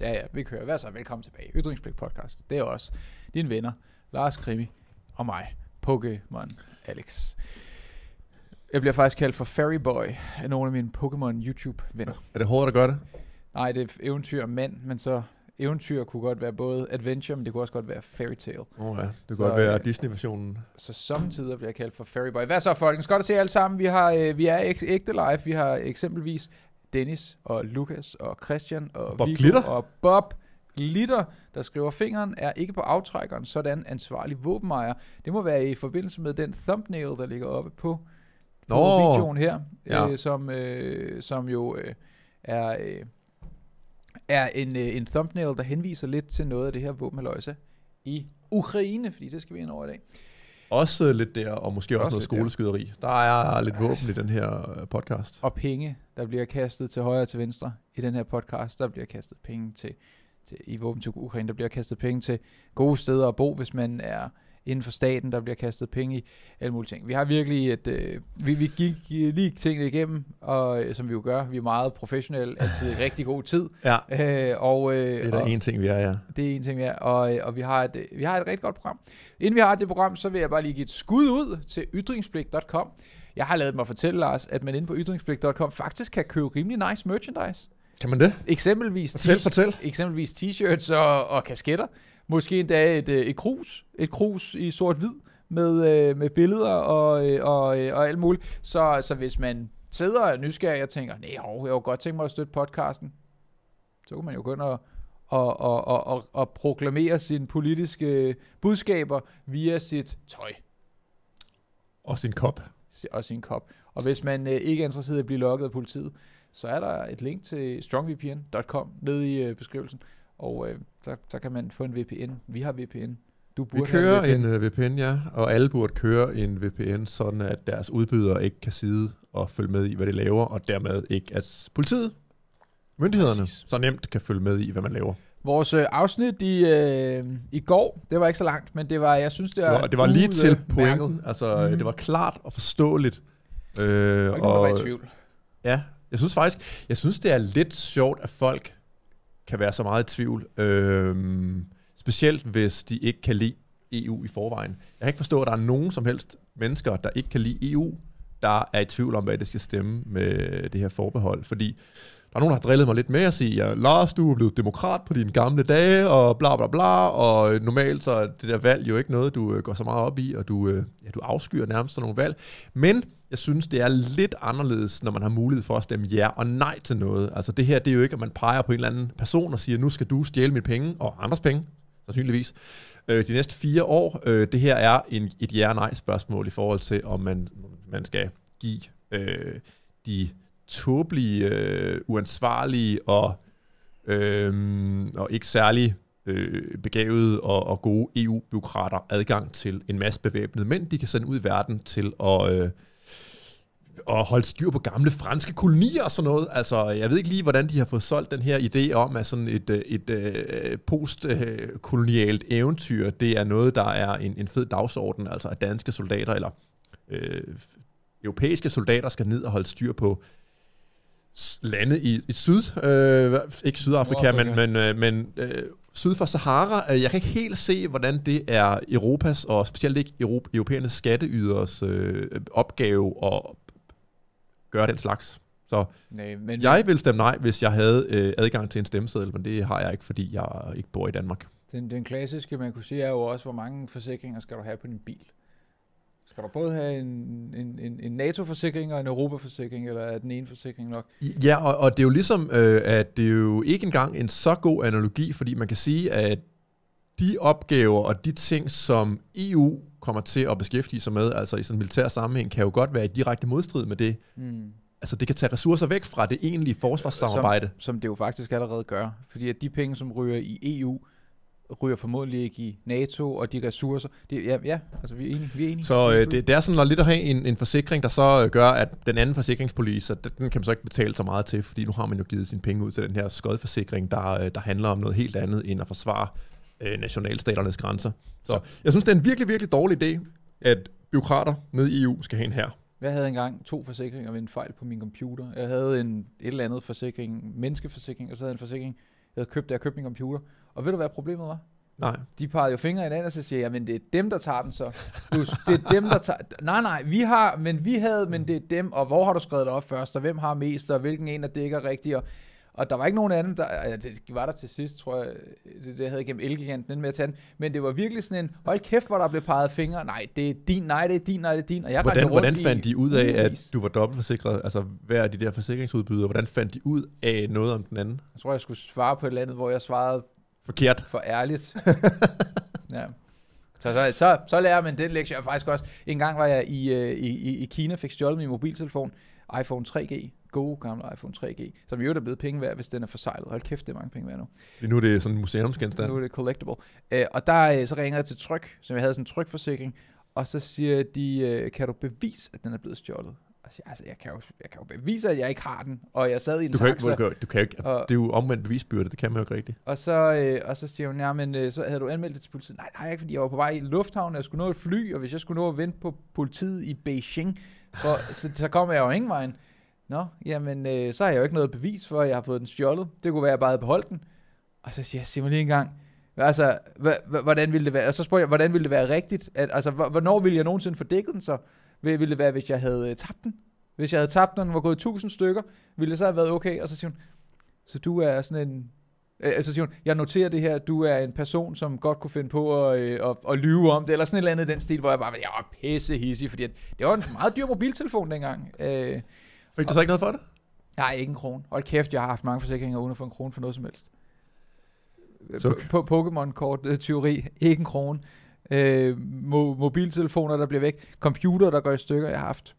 Ja, ja, vi kører. Vær så velkommen tilbage. Ytringspligt podcast. Det er også dine venner, Lars Krimi og mig, Pokémon Alex. Jeg bliver faktisk kaldt for Fairy Boy af nogle af mine Pokémon YouTube-venner. Er det hårdt at gøre det? Nej, det er eventyr mand, men så eventyr kunne godt være både adventure, men det kunne også godt være fairy tale. Oh ja, det kunne så, godt være øh, Disney-versionen. Så samtidig bliver jeg kaldt for fairy boy. Hvad så, folkens? Godt at se jer alle sammen. Vi, har, øh, vi er ægte live. Vi har eksempelvis Dennis og Lukas og Christian og Bob Viggo Glitter. og Bob Glitter, der skriver, fingeren er ikke på aftrækkeren, sådan ansvarlig våbenmejer. Det må være i forbindelse med den thumbnail, der ligger oppe på, Nå. videoen her, ja. øh, som, øh, som jo øh, er, øh, er en, øh, en thumbnail, der henviser lidt til noget af det her våbenhaløjse i Ukraine, fordi det skal vi ind over i dag. Også lidt der, og måske også, også noget skoleskyderi. Der. der er lidt våben i den her øh, podcast. Og penge, der bliver kastet til højre og til venstre i den her podcast. Der bliver kastet penge til, til i våben til Ukraine. Der bliver kastet penge til gode steder at bo, hvis man er inden for staten, der bliver kastet penge i, alle mulige ting. Vi har virkelig et, øh, vi, vi gik lige tingene igennem, og, øh, som vi jo gør, vi er meget professionelle, altid i rigtig god tid. Ja. Øh, og, øh, det er der og, en ting, vi er, ja. Det er en ting, vi er, og, øh, og vi, har et, øh, vi har et rigtig godt program. Inden vi har det program, så vil jeg bare lige give et skud ud til ytringspligt.com. Jeg har lavet mig fortælle, Lars, at man inde på ytringspligt.com faktisk kan købe rimelig nice merchandise. Kan man det? Eksempelvis, fortæl, fortæl. eksempelvis t-shirts og, og kasketter. Måske endda et, øh, et krus, et krus i sort-hvid med, øh, med billeder og, øh, og, og alt muligt. Så, så hvis man sidder og er nysgerrig og tænker, nej, hov, jeg kunne godt tænke mig at støtte podcasten, så kan man jo gå ind og, og, og, og, og, og proklamere sine politiske budskaber via sit tøj. Og sin kop. Og sin kop. Og hvis man ikke er interesseret i at blive lukket af politiet, så er der et link til strongvpn.com nede i beskrivelsen og øh, så, så kan man få en VPN. Vi har VPN. Du burde Vi kører have en, VPN. en uh, øh, VPN, ja, og alle burde køre en VPN, sådan at deres udbydere ikke kan sidde og følge med i, hvad det laver, og dermed ikke, at politiet, myndighederne, Præcis. så nemt kan følge med i, hvad man laver. Vores øh, afsnit i, øh, i går, det var ikke så langt, men det var, jeg synes, det var... Det var, det var lige til øh, pointen, altså mm. det var klart og forståeligt. Øh, og, og, var i tvivl. Ja, jeg synes faktisk, jeg synes det er lidt sjovt, at folk kan være så meget i tvivl. Øh, specielt hvis de ikke kan lide EU i forvejen. Jeg kan ikke forstå, at der er nogen som helst mennesker, der ikke kan lide EU, der er i tvivl om, hvad det skal stemme med det her forbehold. Fordi der er nogen, der har drillet mig lidt med at sige, ja, Lars, du er blevet demokrat på dine gamle dage, og bla bla bla, og normalt så er det der valg jo ikke noget, du øh, går så meget op i, og du, øh, ja, du afskyer nærmest sådan nogle valg. Men jeg synes, det er lidt anderledes, når man har mulighed for at stemme ja og nej til noget. Altså det her, det er jo ikke, at man peger på en eller anden person og siger, nu skal du stjæle mine penge, og andres penge, sandsynligvis, øh, de næste fire år. det her er en, et ja-nej spørgsmål i forhold til, om man, man skal give øh, de tåbelige, øh, uansvarlige og, øh, og ikke særlig øh, begavede og, og gode EU-byråkrater adgang til en masse bevæbnede mænd, de kan sende ud i verden til at... Øh, og holde styr på gamle franske kolonier og sådan noget. Altså, jeg ved ikke lige, hvordan de har fået solgt den her idé om, at sådan et, øh, et, et øh, postkolonialt eventyr, det er noget, der er en, en fed dagsorden, altså at danske soldater eller øh, europæiske soldater skal ned og holde styr på lande i, i syd, øh, ikke Sydafrika, Nordafrika. men, men, øh, men øh, syd for Sahara. Øh, jeg kan ikke helt se, hvordan det er Europas, og specielt ikke Europ- europæernes skatteyderes øh, opgave at gøre den slags. Så nej, men jeg ville stemme nej, hvis jeg havde øh, adgang til en stemmeseddel, men det har jeg ikke, fordi jeg ikke bor i Danmark. Den, den klassiske, man kunne sige, er jo også, hvor mange forsikringer skal du have på din bil? skal du både have en, en, en, en NATO-forsikring og en Europa-forsikring, eller er den ene forsikring nok? Ja, og, og det er jo ligesom, øh, at det er jo ikke engang en så god analogi, fordi man kan sige, at de opgaver og de ting, som EU kommer til at beskæftige sig med, altså i sådan en militær sammenhæng, kan jo godt være i direkte modstrid med det. Mm. Altså det kan tage ressourcer væk fra det egentlige forsvarssamarbejde. Som, som det jo faktisk allerede gør. Fordi at de penge, som ryger i EU, ryger formodentlig ikke i NATO og de ressourcer. Det, ja, ja, altså vi er enige. Vi er enige. Så øh, det, det er sådan lidt at have en, en forsikring, der så øh, gør, at den anden forsikringspolice, den kan man så ikke betale så meget til, fordi nu har man jo givet sine penge ud til den her skodforsikring, der, øh, der handler om noget helt andet end at forsvare øh, nationalstaternes grænser. Så jeg synes, det er en virkelig, virkelig dårlig idé, at byråkrater nede i EU skal hen her. Jeg havde engang to forsikringer ved en fejl på min computer. Jeg havde en et eller andet forsikring, menneskeforsikring, og så havde jeg en forsikring, jeg havde købt, da jeg købte min computer, og ved du, hvad problemet var? Nej. De pegede jo fingre hinanden, og så siger jeg, men det er dem, der tager den så. Plus, det er dem, der tager... Nej, nej, vi har, men vi havde, men det er dem, og hvor har du skrevet det op først, og hvem har mest, og hvilken en, der dækker rigtigt, og... Og der var ikke nogen anden, der ja, det var der til sidst, tror jeg, det, det havde gennem elgiganten med at tage den. Men det var virkelig sådan en, hold kæft, hvor der blev peget fingre. Nej, det er din, nej, det er din, nej, det er din. Og jeg hvordan, rundt hvordan fandt de ud af, at du var dobbeltforsikret? Altså, hvad er de der forsikringsudbydere? Hvordan fandt de ud af noget om den anden? Jeg tror, jeg skulle svare på et eller andet, hvor jeg svarede Forkert. For ærligt. ja. Så, så, så, så lærer man den lektie. Og faktisk også, en gang var jeg i, øh, i, i, i Kina, fik stjålet min mobiltelefon, iPhone 3G, god gamle iPhone 3G, som jo er blevet penge værd, hvis den er forsejlet. Hold kæft, det er mange penge værd nu. nu er det sådan en museumsgenstand. Nu er det collectible. Øh, og der øh, så ringer jeg til Tryk, som jeg havde sådan en trykforsikring, og så siger de, kan du bevise, at den er blevet stjålet? altså, jeg, kan jo, jeg kan jo bevise, at jeg ikke har den, og jeg sad i en du kan taxa. Ikke, du kan ikke, og, det er jo omvendt bevisbyrde, det kan man jo ikke rigtigt. Og så, øh, og så siger hun, ja, men øh, så havde du anmeldt det til politiet. Nej, nej, ikke, fordi jeg var på vej i lufthavnen, jeg skulle nå et fly, og hvis jeg skulle nå at vente på politiet i Beijing, for, så, så kom jeg jo ingen vejen. Nå, jamen, øh, så har jeg jo ikke noget bevis for, at jeg har fået den stjålet. Det kunne være, at jeg bare havde beholdt den. Og så siger jeg, sig mig lige en gang, altså, hvordan ville det være, og så spørger jeg, hvordan ville det være rigtigt, at, altså, hvornår ville jeg nogensinde få dækket den så? ville det være, hvis jeg havde øh, tabt den? Hvis jeg havde tabt den, og den var gået 1000 stykker, ville det så have været okay? Og så siger hun, så du er sådan en... Altså siger hun, jeg noterer det her, du er en person, som godt kunne finde på at, øh, at, at lyve om det, eller sådan et eller andet i den stil, hvor jeg bare jeg var pisse hissig, fordi at, det var en meget dyr mobiltelefon dengang. Øh, Fik du så ikke noget for det? Nej, ikke en krone. Hold kæft, jeg har haft mange forsikringer uden at få en krone for noget som helst. Suk. På Pokémon-kort-teori, ikke en krone øh, mo- mobiltelefoner, der bliver væk, computer, der går i stykker. Jeg har haft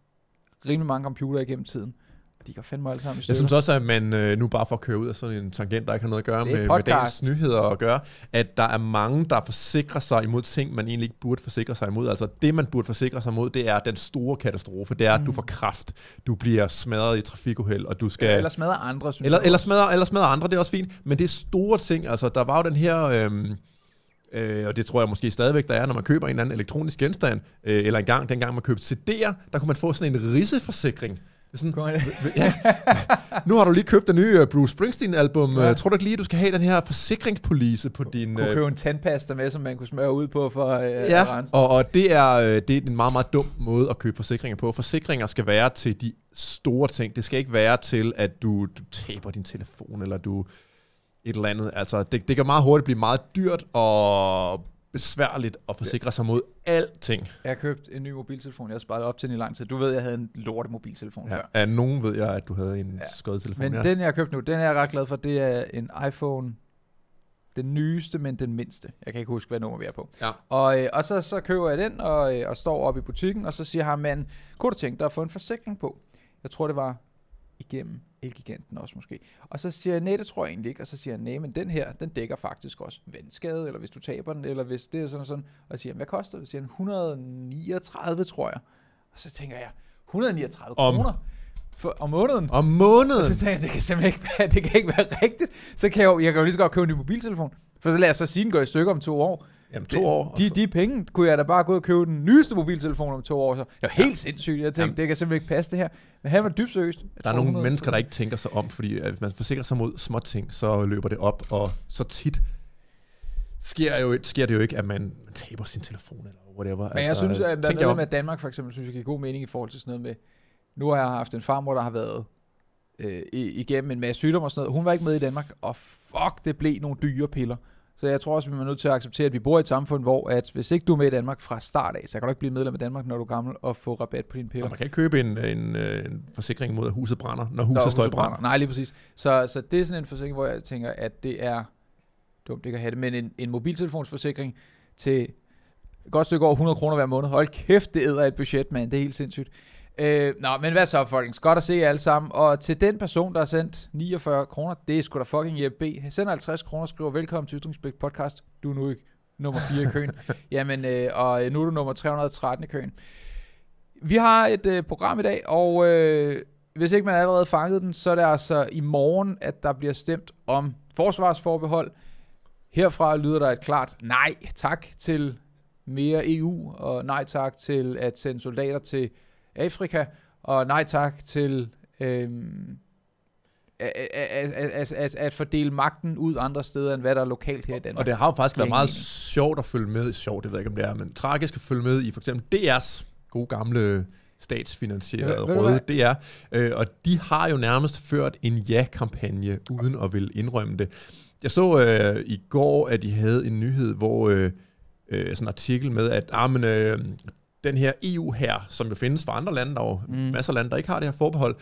rimelig mange computere igennem tiden. De går fandme alle sammen i stykker. Jeg synes også, at man øh, nu bare får køre ud af sådan en tangent, der ikke har noget at gøre med, med dagens nyheder at gøre, at der er mange, der forsikrer sig imod ting, man egentlig ikke burde forsikre sig imod. Altså det, man burde forsikre sig imod, det er den store katastrofe. Det er, mm. at du mm. får kraft, du bliver smadret i trafikuheld, og du skal... Eller smadrer andre, synes eller, jeg. Eller smadrer, eller smadrer andre, det er også fint. Men det er store ting. Altså, der var jo den her... Øh, Øh, og det tror jeg måske stadigvæk, der er, når man køber en eller anden elektronisk genstand, øh, eller engang, dengang man købte CD'er, der kunne man få sådan en risseforsikring. Det sådan, ja. Nu har du lige købt det nye øh, Bruce Springsteen-album. Ja. Øh, tror du ikke lige, du skal have den her forsikringspolice på din... Du kunne øh, købe en tandpasta med, som man kunne smøre ud på for øh, ja. at Og, og det, er, det er en meget, meget dum måde at købe forsikringer på. Forsikringer skal være til de store ting. Det skal ikke være til, at du, du taber din telefon, eller du et eller andet. Altså, det, det kan meget hurtigt blive meget dyrt og besværligt at forsikre sig mod alting. Jeg har købt en ny mobiltelefon. Jeg har sparet op til den i lang tid. Du ved, jeg havde en lort mobiltelefon ja, før. Ja, nogen ved jeg, at du havde en ja. telefon. Men ja. den, jeg har købt nu, den er jeg ret glad for. Det er en iPhone den nyeste, men den mindste. Jeg kan ikke huske, hvad nummer vi er på. Ja. Og, øh, og så, så køber jeg den og, øh, og står op i butikken, og så siger han, manden, kunne du tænke dig at få en forsikring på? Jeg tror, det var igennem Elgiganten også måske. Og så siger jeg, nej, det tror jeg egentlig ikke. Og så siger jeg, nej, men den her, den dækker faktisk også vandskade, eller hvis du taber den, eller hvis det er sådan og sådan. Og jeg siger, hvad koster det? Så siger han, 139, tror jeg. Og så tænker jeg, 139 om. kroner? For, om måneden. Om måneden? Og så tænker jeg, det kan simpelthen ikke være, det kan ikke være rigtigt. Så kan jeg, jo, jeg kan jo lige så godt købe en ny mobiltelefon. For så lader jeg så sige, den går i stykker om to år. Jamen to det, år. De, de penge kunne jeg da bare gå ud og købe den nyeste mobiltelefon om to år. Så. Jeg var helt sindssygt. Jeg tænkte, Jamen. det kan simpelthen ikke passe det her. Men han var dybt seriøst. der er nogle mennesker, der ikke tænker sig om, fordi at øh, hvis man forsikrer sig mod små ting, så løber det op, og så tit sker, jo, sker det jo ikke, at man taber sin telefon eller whatever. Men jeg altså, synes, at der er noget med Danmark for eksempel, synes jeg giver god mening i forhold til sådan noget med, nu har jeg haft en farmor, der har været øh, igennem en masse sygdomme og sådan noget. Hun var ikke med i Danmark, og fuck, det blev nogle dyre piller. Så jeg tror også, vi er nødt til at acceptere, at vi bor i et samfund, hvor at hvis ikke du er med i Danmark fra start af, så kan du ikke blive medlem af Danmark, når du er gammel, og få rabat på dine piller. Og man kan ikke købe en, en, øh, en forsikring mod, at huset brænder, når huset, når står i i brand. Nej, lige præcis. Så, så det er sådan en forsikring, hvor jeg tænker, at det er dumt ikke at have det, men en, en mobiltelefonsforsikring til et godt stykke over 100 kroner hver måned. Hold kæft, det æder et budget, mand. Det er helt sindssygt. Øh, nå, men hvad så, folkens? Godt at se jer alle sammen. Og til den person, der har sendt 49 kroner, det er sgu da fucking Jeppe B. Send 50 kroner og skriver, velkommen til Ytringsbæk Podcast. Du er nu ikke nummer 4 i køen. Jamen, øh, og øh, nu er du nummer 313 i køen. Vi har et øh, program i dag, og øh, hvis ikke man allerede fanget den, så er det altså i morgen, at der bliver stemt om forsvarsforbehold. Herfra lyder der et klart nej tak til mere EU, og nej tak til at sende soldater til Afrika, og nej tak til øh, at, at, at, at fordele magten ud andre steder, end hvad der er lokalt her i Danmark. Og det har jo faktisk været meget sjovt at følge med, sjovt, det ved jeg ikke, om det er, men tragisk at følge med i for eksempel DR's gode gamle statsfinansierede ja, røde, det er. Øh, og de har jo nærmest ført en ja-kampagne, uden at vil indrømme det. Jeg så øh, i går, at de havde en nyhed, hvor øh, øh, sådan en artikel med, at ah, men, øh, den her EU her, som jo findes for andre lande, der er jo mm. masser af lande, der ikke har det her forbehold.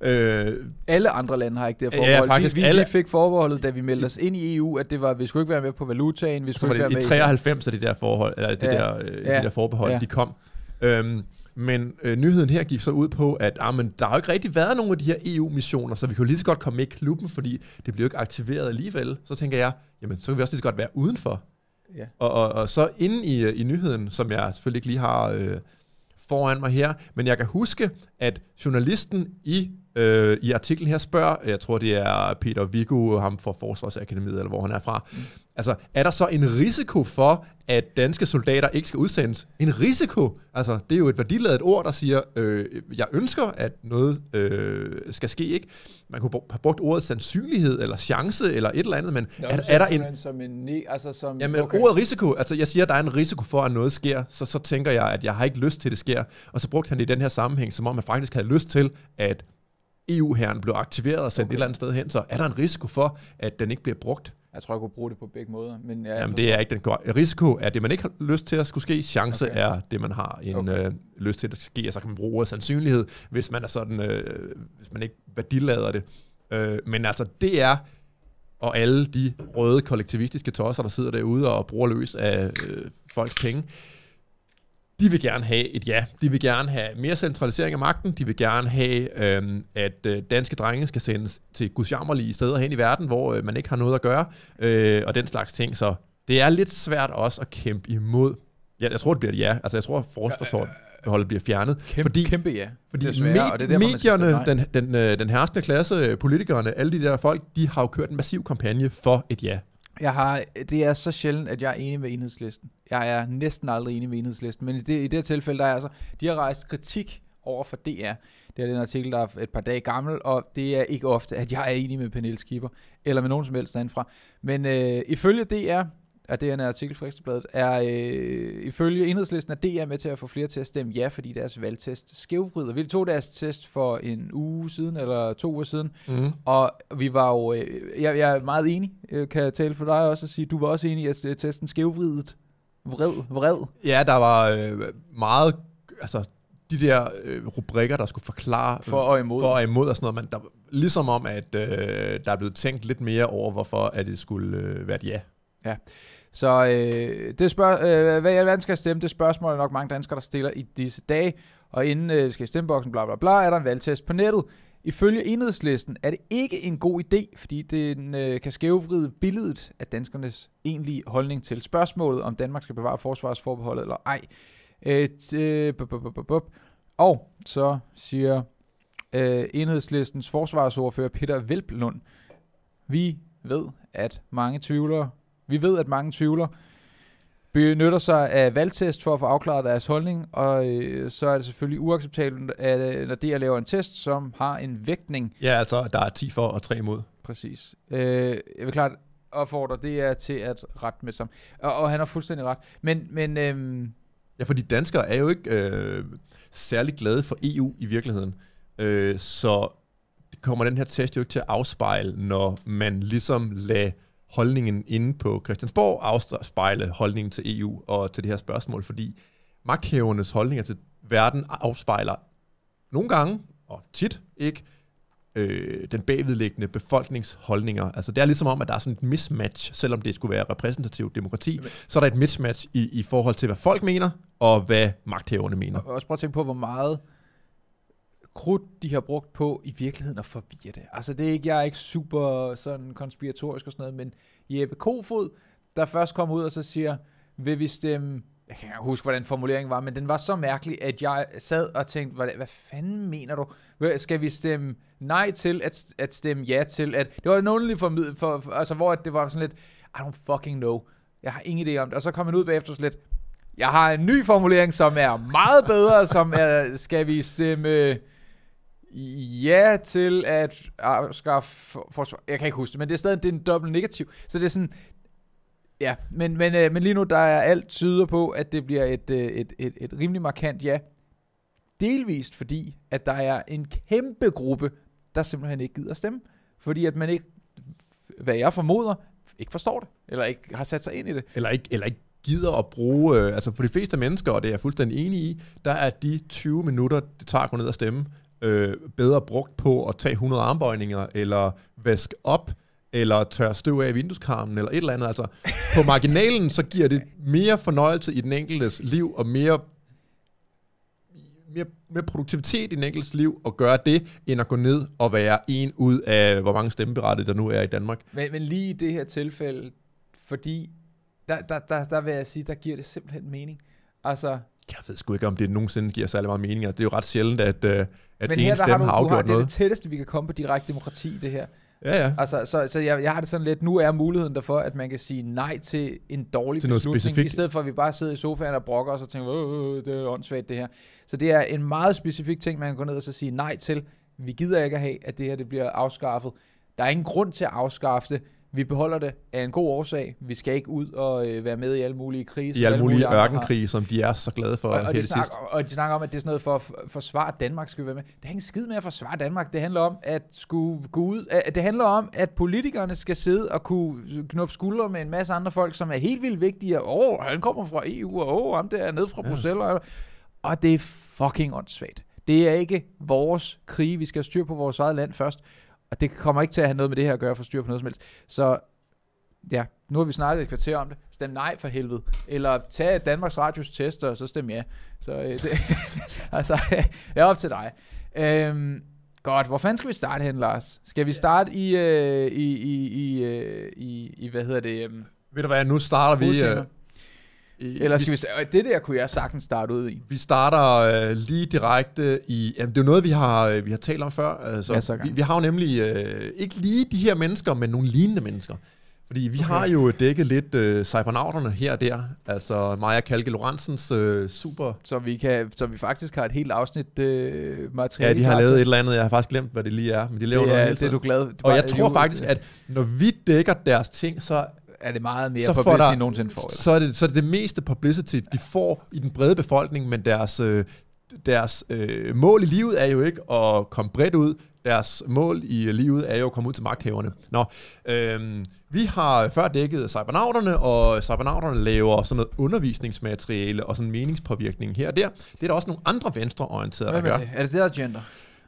Øh, alle andre lande har ikke det her forbehold. Ja, faktisk vi, vi, alle... vi fik forbeholdet, da vi meldte os ind i EU, at det var, vi skulle ikke være med på valutaen, vi skulle ikke være i med 93, da det der, forhold, eller det ja. der, øh, ja. de der forbehold, ja. de kom. Øhm, men øh, nyheden her gik så ud på, at ah, men, der har jo ikke rigtig været nogen af de her EU-missioner, så vi kunne lige så godt komme med i klubben, fordi det blev jo ikke aktiveret alligevel. Så tænker jeg, jamen så kan vi også lige så godt være udenfor. Ja. Og, og, og så inde i, øh, i nyheden, som jeg selvfølgelig ikke lige har øh, foran mig her, men jeg kan huske, at journalisten i øh, i artiklen her spørger, jeg tror det er Peter Viggo, ham fra Forsvarsakademiet, eller hvor han er fra, mm. Altså, er der så en risiko for, at danske soldater ikke skal udsendes? En risiko? Altså, det er jo et værdiladet ord, der siger, øh, jeg ønsker, at noget øh, skal ske, ikke? Man kunne have brugt ordet sandsynlighed, eller chance, eller et eller andet, men Nå, er, er der en... Som en ne, altså som, jamen, okay. ordet risiko, altså jeg siger, at der er en risiko for, at noget sker, så, så tænker jeg, at jeg har ikke lyst til, at det sker. Og så brugte han det i den her sammenhæng, som om man faktisk havde lyst til, at EU-herren blev aktiveret og sendt okay. et eller andet sted hen, så er der en risiko for, at den ikke bliver brugt? Jeg tror, jeg kunne bruge det på begge måder. Men jeg Jamen, det er ikke den gode. Risiko er det, man ikke har lyst til at skulle ske. Chance okay. er det, man har en okay. øh, lyst til, at ske. Og så kan man bruge sandsynlighed, hvis man er sådan, øh, hvis man ikke værdilader det. Øh, men altså, det er og alle de røde kollektivistiske tosser, der sidder derude og bruger løs af øh, folks penge de vil gerne have et ja. De vil gerne have mere centralisering af magten. De vil gerne have, øhm, at øh, danske drenge skal sendes til gudsjammerlige steder hen i verden, hvor øh, man ikke har noget at gøre, øh, og den slags ting. Så det er lidt svært også at kæmpe imod. Ja, jeg tror, det bliver et ja. Altså, jeg tror, at forsvarsholdet ja, bliver fjernet. Kæmpe, fordi, kæmpe ja. Fordi er me- og det er derfor, medierne, den, den, øh, den herskende klasse, politikerne, alle de der folk, de har jo kørt en massiv kampagne for et ja. Jeg har, det er så sjældent, at jeg er enig med enhedslisten. Jeg er næsten aldrig enig med enhedslisten, men i det, i det her tilfælde, der er altså, de har rejst kritik over for DR. Det er den artikel, der er et par dage gammel, og det er ikke ofte, at jeg er enig med Pernille Schieber, eller med nogen som helst andenfra. Men øh, ifølge DR, og det er artikel fra Ekstrabladet, er øh, ifølge enhedslisten, at DR er med til at få flere til at stemme ja, fordi deres valgtest skævvrider. Vi tog deres test for en uge siden, eller to uger siden, mm. og vi var jo, øh, jeg, jeg er meget enig, øh, kan jeg tale for dig også og sige, du var også enig, at øh, testen skævvridet, vred, vred. Ja, der var øh, meget, altså de der øh, rubrikker, der skulle forklare øh, for og imod, for og, imod og sådan noget, men der, ligesom om, at øh, der er blevet tænkt lidt mere over, hvorfor at det skulle øh, være et ja. Ja. Så øh, det spørg- øh, hvad i alverden skal jeg stemme? Det spørgsmål er nok mange danskere, der stiller i disse dage. Og inden øh, skal i stemmeboksen, bla bla bla, er der en valgtest på nettet. Ifølge enhedslisten er det ikke en god idé, fordi den øh, kan skævvride billedet af danskernes egentlige holdning til spørgsmålet, om Danmark skal bevare forsvarsforbeholdet eller ej. Et, øh, øh bup, bup, bup, bup. Og så siger øh, enhedslistens forsvarsordfører Peter Velblund, vi ved, at mange tvivlere vi ved, at mange tvivler benytter sig af valgtest for at få afklaret deres holdning, og øh, så er det selvfølgelig uacceptabelt, at, øh, når når DR laver en test, som har en vægtning. Ja, altså der er 10 for og 3 imod. Præcis. Øh, jeg vil klart opfordre DR til at rette med sig. Og, og han har fuldstændig ret. Men, men øh, Ja, fordi danskere er jo ikke øh, særlig glade for EU i virkeligheden. Øh, så kommer den her test jo ikke til at afspejle, når man ligesom lader holdningen inde på Christiansborg afspejle holdningen til EU og til det her spørgsmål, fordi magthævernes holdninger til verden afspejler nogle gange, og tit ikke, øh, den bagvedliggende befolkningsholdninger. Altså det er ligesom om, at der er sådan et mismatch, selvom det skulle være repræsentativt demokrati, Men. så er der et mismatch i, i forhold til, hvad folk mener, og hvad magthæverne mener. Og også prøv at tænke på, hvor meget krudt, de har brugt på i virkeligheden at forvirre det. Altså det er ikke, jeg er ikke super sådan konspiratorisk og sådan noget, men Jeppe Kofod, der først kom ud og så siger, vil vi stemme, jeg kan ikke huske, hvordan formuleringen var, men den var så mærkelig, at jeg sad og tænkte, hvad, hvad fanden mener du? Skal vi stemme nej til, at, at stemme ja til? At, det var underlig for, for, for, altså hvor det var sådan lidt, I don't fucking know. Jeg har ingen idé om det. Og så kom han ud bagefter lidt, jeg har en ny formulering, som er meget bedre, som er, skal vi stemme ja til at afskaffe forsvar. Jeg kan ikke huske det, men det er stadig det er en dobbelt negativ. Så det er sådan, ja, men, men, øh, men lige nu, der er alt tyder på, at det bliver et, øh, et, et, et rimelig markant ja. Delvist fordi, at der er en kæmpe gruppe, der simpelthen ikke gider stemme. Fordi at man ikke, hvad jeg formoder, ikke forstår det, eller ikke har sat sig ind i det. Eller ikke, eller ikke gider at bruge, øh, altså for de fleste mennesker, og det er jeg fuldstændig enig i, der er de 20 minutter, det tager at gå ned og stemme, øh, bedre brugt på at tage 100 armbøjninger, eller vaske op, eller tørre støv af i vindueskarmen, eller et eller andet. Altså, på marginalen, så giver det mere fornøjelse i den enkeltes liv, og mere mere, mere produktivitet i den enkeltes liv at gøre det, end at gå ned og være en ud af, hvor mange stemmeberettigede der nu er i Danmark. Men, men lige i det her tilfælde, fordi der, der, der, der vil jeg sige, der giver det simpelthen mening. Altså, jeg ved sgu ikke, om det nogensinde giver særlig meget mening. Det er jo ret sjældent, at, øh, at Men en her, stemme har, har afgjort noget. Det er det tætteste, vi kan komme på direkte demokrati, det her. Ja, ja. Altså, så, så jeg, jeg har det sådan lidt, nu er muligheden derfor, at man kan sige nej til en dårlig til beslutning, specifikt. i stedet for at vi bare sidder i sofaen og brokker os og tænker, øh, det er åndssvagt det her. Så det er en meget specifik ting, man kan gå ned og så sige nej til. Vi gider ikke at have, at det her det bliver afskaffet. Der er ingen grund til at afskaffe det vi beholder det af en god årsag. Vi skal ikke ud og øh, være med i alle mulige kriser. I alle, mulige, mulige ørkenkrige, som de er så glade for. Og, og, de snakker, og de snakker om, at det er sådan noget for at forsvare Danmark, skal vi være med. Det er ikke skid med at forsvare Danmark. Det handler om at skulle gå ud. det handler om, at politikerne skal sidde og kunne knuppe skuldre med en masse andre folk, som er helt vildt vigtige. Åh, oh, han kommer fra EU, og åh, oh, ham der er nede fra ja. Bruxelles. Og, og det er fucking åndssvagt. Det er ikke vores krig. Vi skal have styr på vores eget land først. Og det kommer ikke til at have noget med det her at gøre for styr på noget som helst. Så ja, nu har vi snakket et kvarter om det. Stem nej for helvede. Eller tag Danmarks Radios tester, og så stem ja. Så øh, det, altså, jeg er op til dig. Øhm, godt, hvor fanden skal vi starte hen, Lars? Skal vi starte i, øh, i, i, i, øh, i, i, hvad hedder det? Øhm, Ved du hvad, nu starter vi... Øh, eller skal vi, vi det der kunne jeg sagtens starte ud i. Vi starter øh, lige direkte i, jamen det er jo noget, vi har, øh, vi har talt om før. Altså, ja, så vi, vi har jo nemlig øh, ikke lige de her mennesker, men nogle lignende mennesker. Fordi vi okay. har jo dækket lidt øh, cybernauterne her og der. Altså Maja Kalke Lorentzens øh, super... Så vi, kan, så vi faktisk har et helt afsnit øh, materiale. Ja, de har lavet et eller andet. Jeg har faktisk glemt, hvad det lige er. Men de laver det noget er, det er du glad. Det og jeg tror faktisk, at når vi dækker deres ting, så er det meget mere så publicity, der, end nogensinde får. Eller? Så, er det, så er det det meste publicity, de får i den brede befolkning, men deres, øh, deres øh, mål i livet er jo ikke at komme bredt ud. Deres mål i øh, livet er jo at komme ud til magthaverne. Nå, øh, vi har før dækket cybernauterne, og cybernauterne laver sådan noget undervisningsmateriale og sådan meningspåvirkning her og der. Det er der også nogle andre venstreorienterede, der gør. Er det der gender?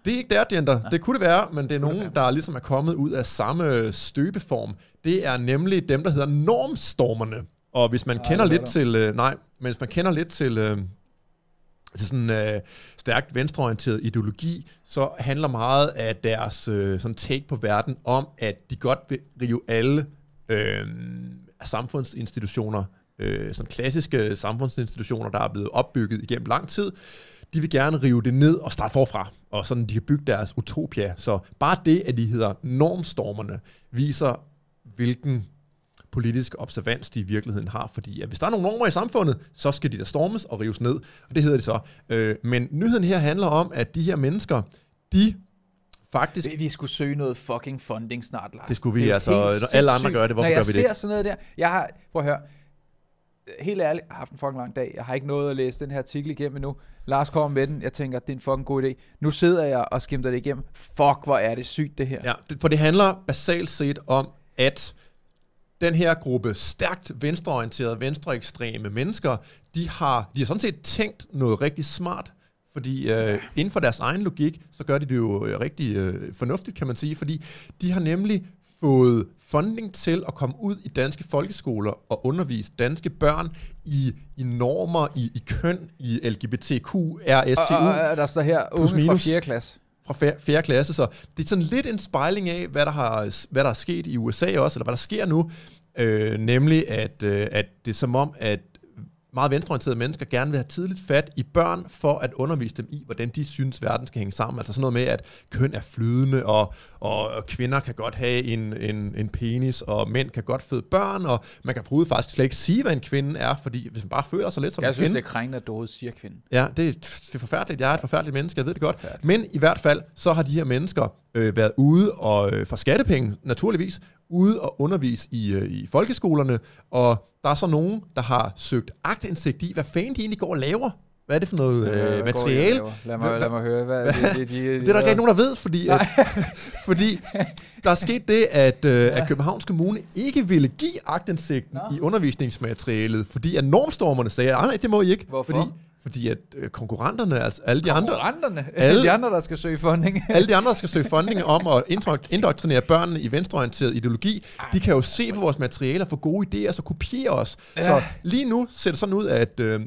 Det er ikke der, Jenter. Ja. Det kunne det være, men det er nogen, det der ligesom er kommet ud af samme støbeform. Det er nemlig dem, der hedder normstormerne. Og hvis man ja, kender lidt til... Øh, nej, men hvis man kender lidt til... Øh, til sådan øh, stærkt venstreorienteret ideologi, så handler meget af deres øh, sådan take på verden om, at de godt vil rive alle øh, samfundsinstitutioner, øh, sådan klassiske samfundsinstitutioner, der er blevet opbygget igennem lang tid, de vil gerne rive det ned og starte forfra, og sådan de kan bygge deres utopia. Så bare det, at de hedder normstormerne, viser, hvilken politisk observans de i virkeligheden har. Fordi at hvis der er nogle normer i samfundet, så skal de da stormes og rives ned, og det hedder de så. Øh, men nyheden her handler om, at de her mennesker, de faktisk... Vi, skulle søge noget fucking funding snart, Lars. Det skulle vi, det altså. Når alle andre gør det, hvorfor gør vi det? jeg ser sådan noget der, jeg har... Prøv at høre, helt ærligt, jeg har haft en fucking lang dag. Jeg har ikke nået at læse den her artikel igennem endnu. Lars kommer med den. Jeg tænker, det er en fucking god idé. Nu sidder jeg og skimter det igennem. Fuck, hvor er det sygt, det her. Ja, for det handler basalt set om, at den her gruppe stærkt venstreorienterede, venstreekstreme mennesker, de har, de har sådan set tænkt noget rigtig smart, fordi øh, inden for deres egen logik, så gør de det jo øh, rigtig øh, fornuftigt, kan man sige, fordi de har nemlig fået funding til at komme ud i danske folkeskoler og undervise danske børn i, i normer, i, i køn, i LGBTQ, RSTU. Og, og, og der står her unge minus. fra 4. klasse fra 4. klasse, så det er sådan lidt en spejling af, hvad der, har, hvad der er sket i USA også, eller hvad der sker nu, øh, nemlig at, øh, at det er som om, at meget venstreorienterede mennesker gerne vil have tidligt fat i børn, for at undervise dem i, hvordan de synes, verden skal hænge sammen. Altså sådan noget med, at køn er flydende, og, og, og kvinder kan godt have en, en, en penis, og mænd kan godt føde børn, og man kan for faktisk slet ikke sige, hvad en kvinde er, fordi hvis man bare føler sig lidt som jeg en synes, kvinde... Jeg synes, det er krænkende, at du overhovedet siger kvinde. Ja, det, det er forfærdeligt. Jeg er et forfærdeligt menneske, jeg ved det godt. Men i hvert fald, så har de her mennesker øh, været ude og øh, for skattepenge, naturligvis, ude og undervise i, øh, i folkeskolerne, og der er så nogen, der har søgt agtindsigt i, hvad fanden de egentlig går og laver. Hvad er det for noget øh, materiale? Lad mig, lad mig høre. Hvad, er det, det, de, de, det er der ikke nogen, der ved, fordi, at, fordi der er sket det, at, øh, at Københavns Kommune ikke ville give agtindsigten Nå. i undervisningsmaterialet, fordi at normstormerne sagde, ah, nej, det må I ikke. Hvorfor? Fordi fordi at øh, konkurrenterne, altså alle de andre... Konkurrenterne? Alle de andre, der skal søge funding. alle de andre, der skal søge funding om at indoktrinere børnene i venstreorienteret ideologi, Ej, de kan jo se på vores materialer, få gode idéer, så kopiere os. Ja. Så lige nu ser det sådan ud, at... Øh,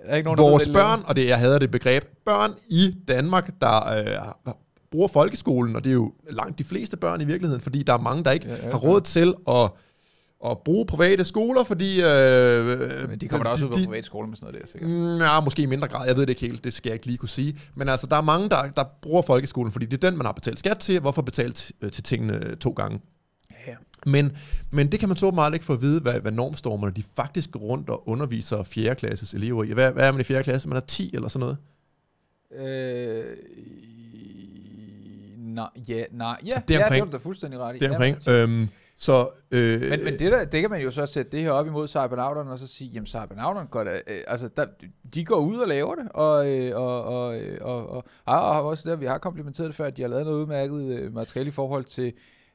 er ikke nogen, vores børn, og det jeg hader det begreb, børn i Danmark, der øh, bruger folkeskolen, og det er jo langt de fleste børn i virkeligheden, fordi der er mange, der ikke ja, ja, ja. har råd til at at bruge private skoler, fordi... Øh, Men de øh, kommer da også ud på private skoler med sådan noget der, sikkert. Ja, måske i mindre grad. Jeg ved det ikke helt. Det skal jeg ikke lige kunne sige. Men altså, der er mange, der, der bruger folkeskolen, fordi det er den, man har betalt skat til. Hvorfor betalt øh, til tingene øh, to gange? Ja. Men, men det kan man så meget ikke få at vide, hvad, hvad normstormerne de faktisk går rundt og underviser 4. klasses elever i. Hvad, hvad er man i 4. klasse? Man er 10 eller sådan noget? Øh, nej, ja, nej, ja, det er ja, det er du da fuldstændig ret i. Det er omkring. Ja, så, øh, men, men det, der, det kan man jo så sætte det her op imod Cybernauterne, og så sige, jamen Cybernauterne går da, øh, altså, der, de går ud og laver det, og, øh, og, og, øh, og, og, og, og også der, vi har komplimenteret det før, at de har lavet noget udmærket øh, materiale i forhold til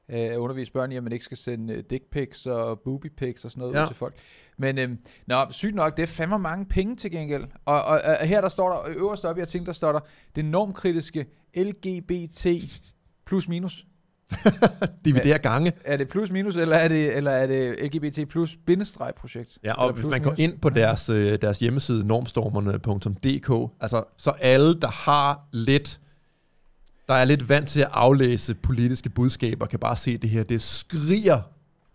øh, at undervise børn i, at man ikke skal sende øh, dick pics og booby pics og sådan noget ja. ud til folk. Men øh, nå, sygt nok, det er fandme mange penge til gengæld. Og, og, og her der står der, øverst op i artiklen, der står der, det normkritiske LGBT plus minus. Dividere gange. Er det plus minus, eller er det, eller er det LGBT plus bindestreg projekt? Ja, og hvis man går minus? ind på deres, øh, deres hjemmeside, normstormerne.dk, altså, så alle, der har lidt der er lidt vant til at aflæse politiske budskaber, kan bare se, at det her det skriger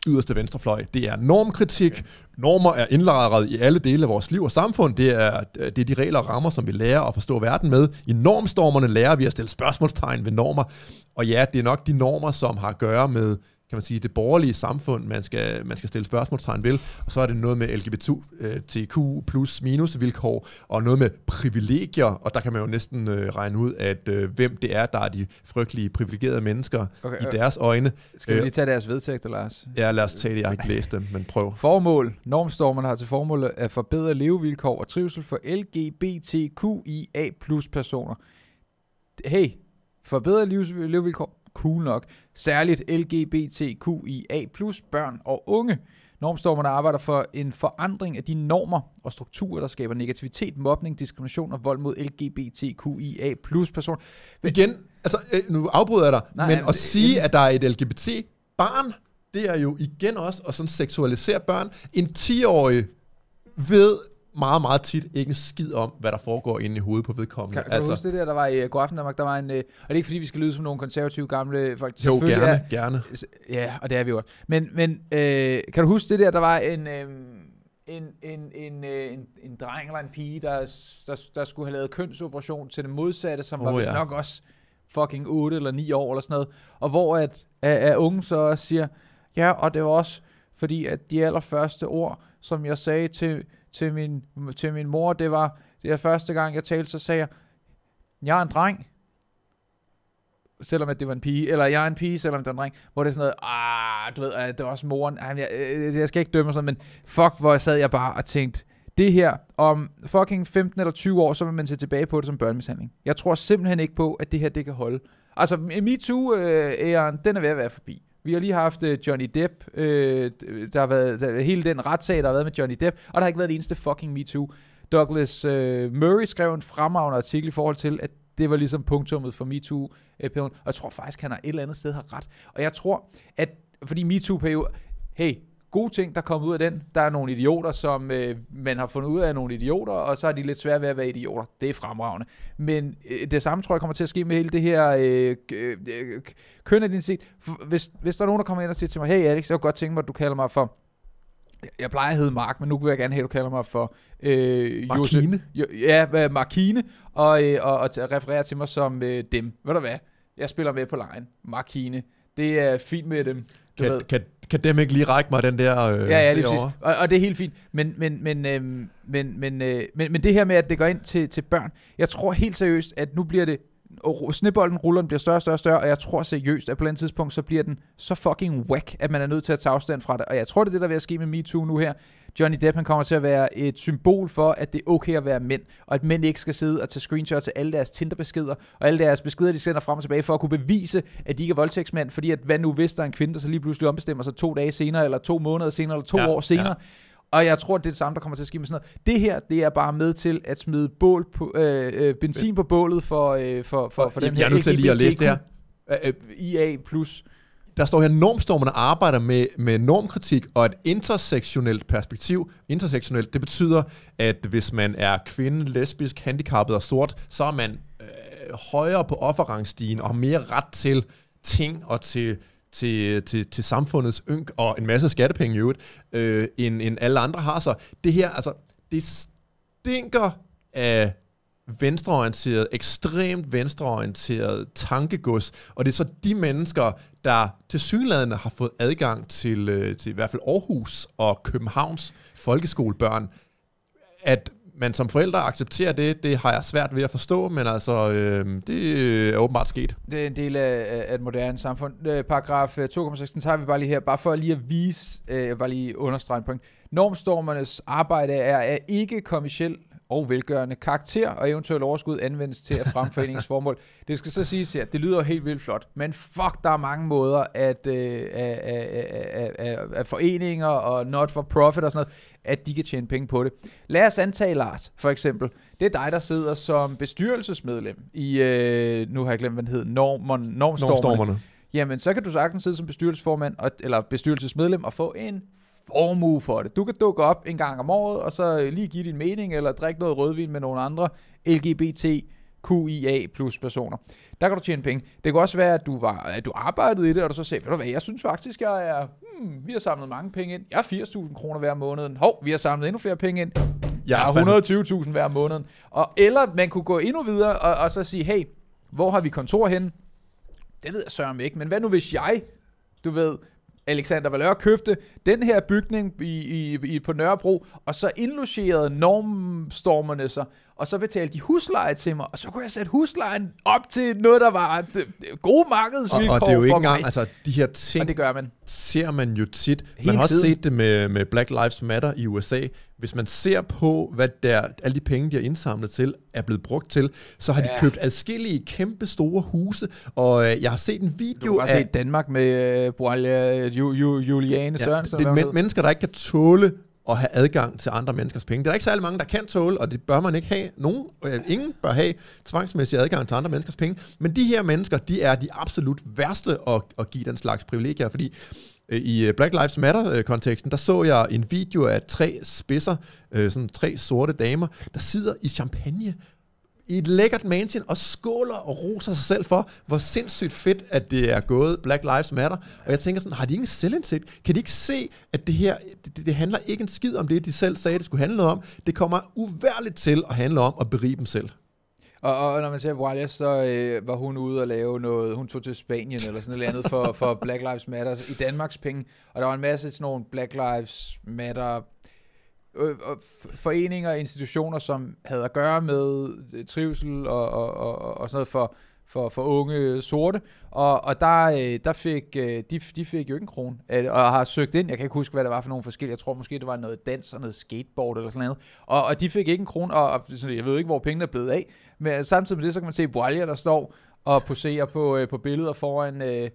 yderste venstrefløj. Det er normkritik. Okay. Normer er indlejret i alle dele af vores liv og samfund. Det er, øh, det er de regler og rammer, som vi lærer at forstå verden med. I normstormerne lærer vi at stille spørgsmålstegn ved normer. Og ja, det er nok de normer, som har at gøre med kan man sige, det borgerlige samfund, man skal, man skal stille spørgsmålstegn ved, og så er det noget med LGBTQ øh, plus minus vilkår, og noget med privilegier, og der kan man jo næsten øh, regne ud, at øh, hvem det er, der er de frygtelige privilegerede mennesker okay, i deres øjne. Skal vi lige øh, tage deres vedtægter, Lars? Ja, lad os tage det. Jeg har ikke læst dem, men prøv. Formål. Normstormerne har til formål at forbedre levevilkår og trivsel for LGBTQIA plus personer. Hey, forbedre levevilkår cool nok. Særligt LGBTQIA børn og unge. Normstormerne arbejder for en forandring af de normer og strukturer, der skaber negativitet, mobning, diskrimination og vold mod LGBTQIA plus personer. Igen, altså øh, nu afbryder jeg dig, Nej, men at det, sige, at der er et LGBT-barn, det er jo igen også at sådan seksualisere børn. En 10-årig ved meget, meget tit ikke en skid om, hvad der foregår inde i hovedet på vedkommende. Kan, kan altså, du huske det der, der var i uh, øh, Godaften Danmark? Der var en, uh, og det er ikke fordi, vi skal lyde som nogle konservative gamle folk. Jo, gerne, er, gerne. Ja, og det er vi jo. Men, men uh, kan du huske det der, der var en... Uh, en, en, en, en, en dreng eller en pige, der, der, der skulle have lavet kønsoperation til det modsatte, som oh, var vist ja. nok også fucking 8 eller 9 år eller sådan noget. Og hvor at, at, at unge så siger, ja, og det var også fordi, at de allerførste ord, som jeg sagde til til min, til min mor, det var det er første gang, jeg talte, så sagde jeg, jeg er en dreng. Selvom at det var en pige, eller jeg er en pige, selvom det var en dreng, hvor det er sådan noget, ah, du ved, øh, det var også moren, ah, jeg, øh, jeg skal ikke dømme sådan, men fuck, hvor jeg sad jeg bare og tænkte, det her, om fucking 15 eller 20 år, så vil man se tilbage på det som børnemishandling. Jeg tror simpelthen ikke på, at det her, det kan holde. Altså, MeToo-æren, den er ved at være forbi. Vi har lige haft øh, Johnny Depp, øh, der har været der, hele den retssag, der har været med Johnny Depp, og der har ikke været det eneste fucking MeToo. Douglas øh, Murray skrev en fremragende artikel i forhold til, at det var ligesom punktummet for MeToo-perioden, og jeg tror faktisk, han har et eller andet sted har ret. Og jeg tror, at fordi MeToo-perioden, hey, gode ting, der kommer ud af den. Der er nogle idioter, som øh, man har fundet ud af nogle idioter, og så er de lidt svære ved at være idioter. Det er fremragende. Men øh, det samme tror jeg kommer til at ske med hele det her øh, øh, set. Hvis, hvis der er nogen, der kommer ind og siger til mig, hey Alex, jeg kunne godt tænke mig, at du kalder mig for jeg plejer at hedde Mark, men nu vil jeg gerne have, at du kalder mig for øh, Markine. Ja, ja, Markine, og, øh, og, og referere til mig som øh, dem. Ved du hvad? Jeg spiller med på lejen. Markine. Det er fint med dem. Du kan, ved. kan kan dem ikke lige række mig den der øh, Ja, ja, det er Og, og det er helt fint. Men, men, men, øh, men, men, øh, men, men det her med, at det går ind til, til børn, jeg tror helt seriøst, at nu bliver det og ruller, den bliver større og større og større, og jeg tror seriøst, at på et tidspunkt, så bliver den så fucking whack, at man er nødt til at tage afstand fra det. Og jeg tror, det er det, der er ved at ske med MeToo nu her. Johnny Depp han kommer til at være et symbol for, at det er okay at være mænd, og at mænd ikke skal sidde og tage screenshots af alle deres Tinder-beskeder, og alle deres beskeder, de sender frem og tilbage, for at kunne bevise, at de ikke er voldtægtsmænd, fordi at hvad nu hvis der er en kvinde, der så lige pludselig ombestemmer sig to dage senere, eller to måneder senere, eller to ja, år senere. Ja. Og jeg tror, det er det samme, der kommer til at ske med sådan noget. Det her, det er bare med til at smide bål på, øh, øh, benzin på bålet for, øh, for, for, for, for den her Jeg er nødt til lige at læse det her. IA plus der står her, normstormerne arbejder med, med normkritik og et intersektionelt perspektiv. Intersektionelt, det betyder, at hvis man er kvinde, lesbisk, handicappet og sort, så er man øh, højere på offerrangstigen og har mere ret til ting og til til, til, til samfundets ynk og en masse skattepenge i øvrigt, øh, end, end alle andre har. Så det her, altså, det stinker af venstreorienteret, ekstremt venstreorienteret tankegods, og det er så de mennesker, der til synlædende har fået adgang til, øh, til i hvert fald Aarhus og Københavns folkeskolebørn, at man som forældre accepterer det, det har jeg svært ved at forstå, men altså, øh, det er åbenbart sket. Det er en del af, af et moderne samfund. Øh, paragraf 2,16 øh, tager vi bare lige her, bare for lige at vise, øh, bare lige understrege en point. Normstormernes arbejde er, er ikke kommersiel og velgørende karakter, og eventuelt overskud anvendes til at fremme foreningsformål. Det skal så siges, her, det lyder helt vildt flot, men fuck, der er mange måder, at, øh, at, at, at, at foreninger og not-for-profit og sådan noget, at de kan tjene penge på det. Lad os antage, Lars, for eksempel. Det er dig, der sidder som bestyrelsesmedlem i, øh, nu har jeg glemt, hvad den hedder, normon, normstormerne. normstormerne. Jamen, så kan du sagtens sidde som bestyrelsesformand, og, eller bestyrelsesmedlem og få en formue for det. Du kan dukke op en gang om året, og så øh, lige give din mening, eller drikke noget rødvin med nogle andre QIA plus personer. Der kan du tjene penge. Det kan også være, at du, var, at du arbejdede i det, og du så sagde, ved du hvad, jeg synes faktisk, jeg er, hmm, vi har samlet mange penge ind. Jeg har 80.000 kroner hver måned. Hov, vi har samlet endnu flere penge ind. Jeg har 120.000 hver måned. Og, eller man kunne gå endnu videre og, og så sige, hey, hvor har vi kontor henne? Det ved jeg sørme ikke, men hvad nu hvis jeg, du ved, Alexander Valør købte den her bygning i, i, i, på Nørrebro, og så indlogerede normstormerne sig, og så betalte de husleje til mig, og så kunne jeg sætte huslejen op til noget, der var d- d- gode markedsvilkår og, og det er jo ikke engang, altså de her ting, og det gør man. ser man jo tit. Hele man har også tiden. set det med, med Black Lives Matter i USA, hvis man ser på, hvad der, alle de penge, de har indsamlet til, er blevet brugt til, så har ja. de købt adskillige kæmpe store huse, og øh, jeg har set en video du af... Du Danmark med uh, øh, Boalia, øh, Ju, Ju, Juliane ja, Det er men, mennesker, der ikke kan tåle at have adgang til andre menneskers penge. Det er der ikke særlig mange, der kan tåle, og det bør man ikke have. Nogen, øh, ingen bør have tvangsmæssig adgang til andre menneskers penge. Men de her mennesker, de er de absolut værste at, at give den slags privilegier, fordi Øh, I øh, Black Lives Matter-konteksten, der så jeg en video af tre spidser, øh, sådan tre sorte damer, der sidder i champagne i et lækkert mansion og skåler og roser sig selv for, hvor sindssygt fedt, at det er gået Black Lives Matter. Og jeg tænker sådan, har de ingen selvindsigt? Kan de ikke se, at det her, det, det handler ikke en skid om det, de selv sagde, det skulle handle om? Det kommer uværligt til at handle om at berige dem selv. Og, og når man ser Wallace, så øh, var hun ude og lave noget, hun tog til Spanien eller sådan noget andet for, for Black Lives Matter i Danmarks penge, og der var en masse sådan nogle Black Lives Matter øh, øh foreninger og institutioner, som havde at gøre med øh, trivsel og, og, og, og sådan noget for for, for unge øh, sorte, og, og der, øh, der fik, øh, de, de fik jo ikke en kron, og har søgt ind, jeg kan ikke huske, hvad det var for nogle forskellige, jeg tror måske, det var noget dans og noget skateboard eller sådan noget, og, og de fik ikke en kron, og, og jeg ved ikke, hvor pengene er blevet af, men samtidig med det, så kan man se Boalia, der står og poserer på, på billeder foran, med,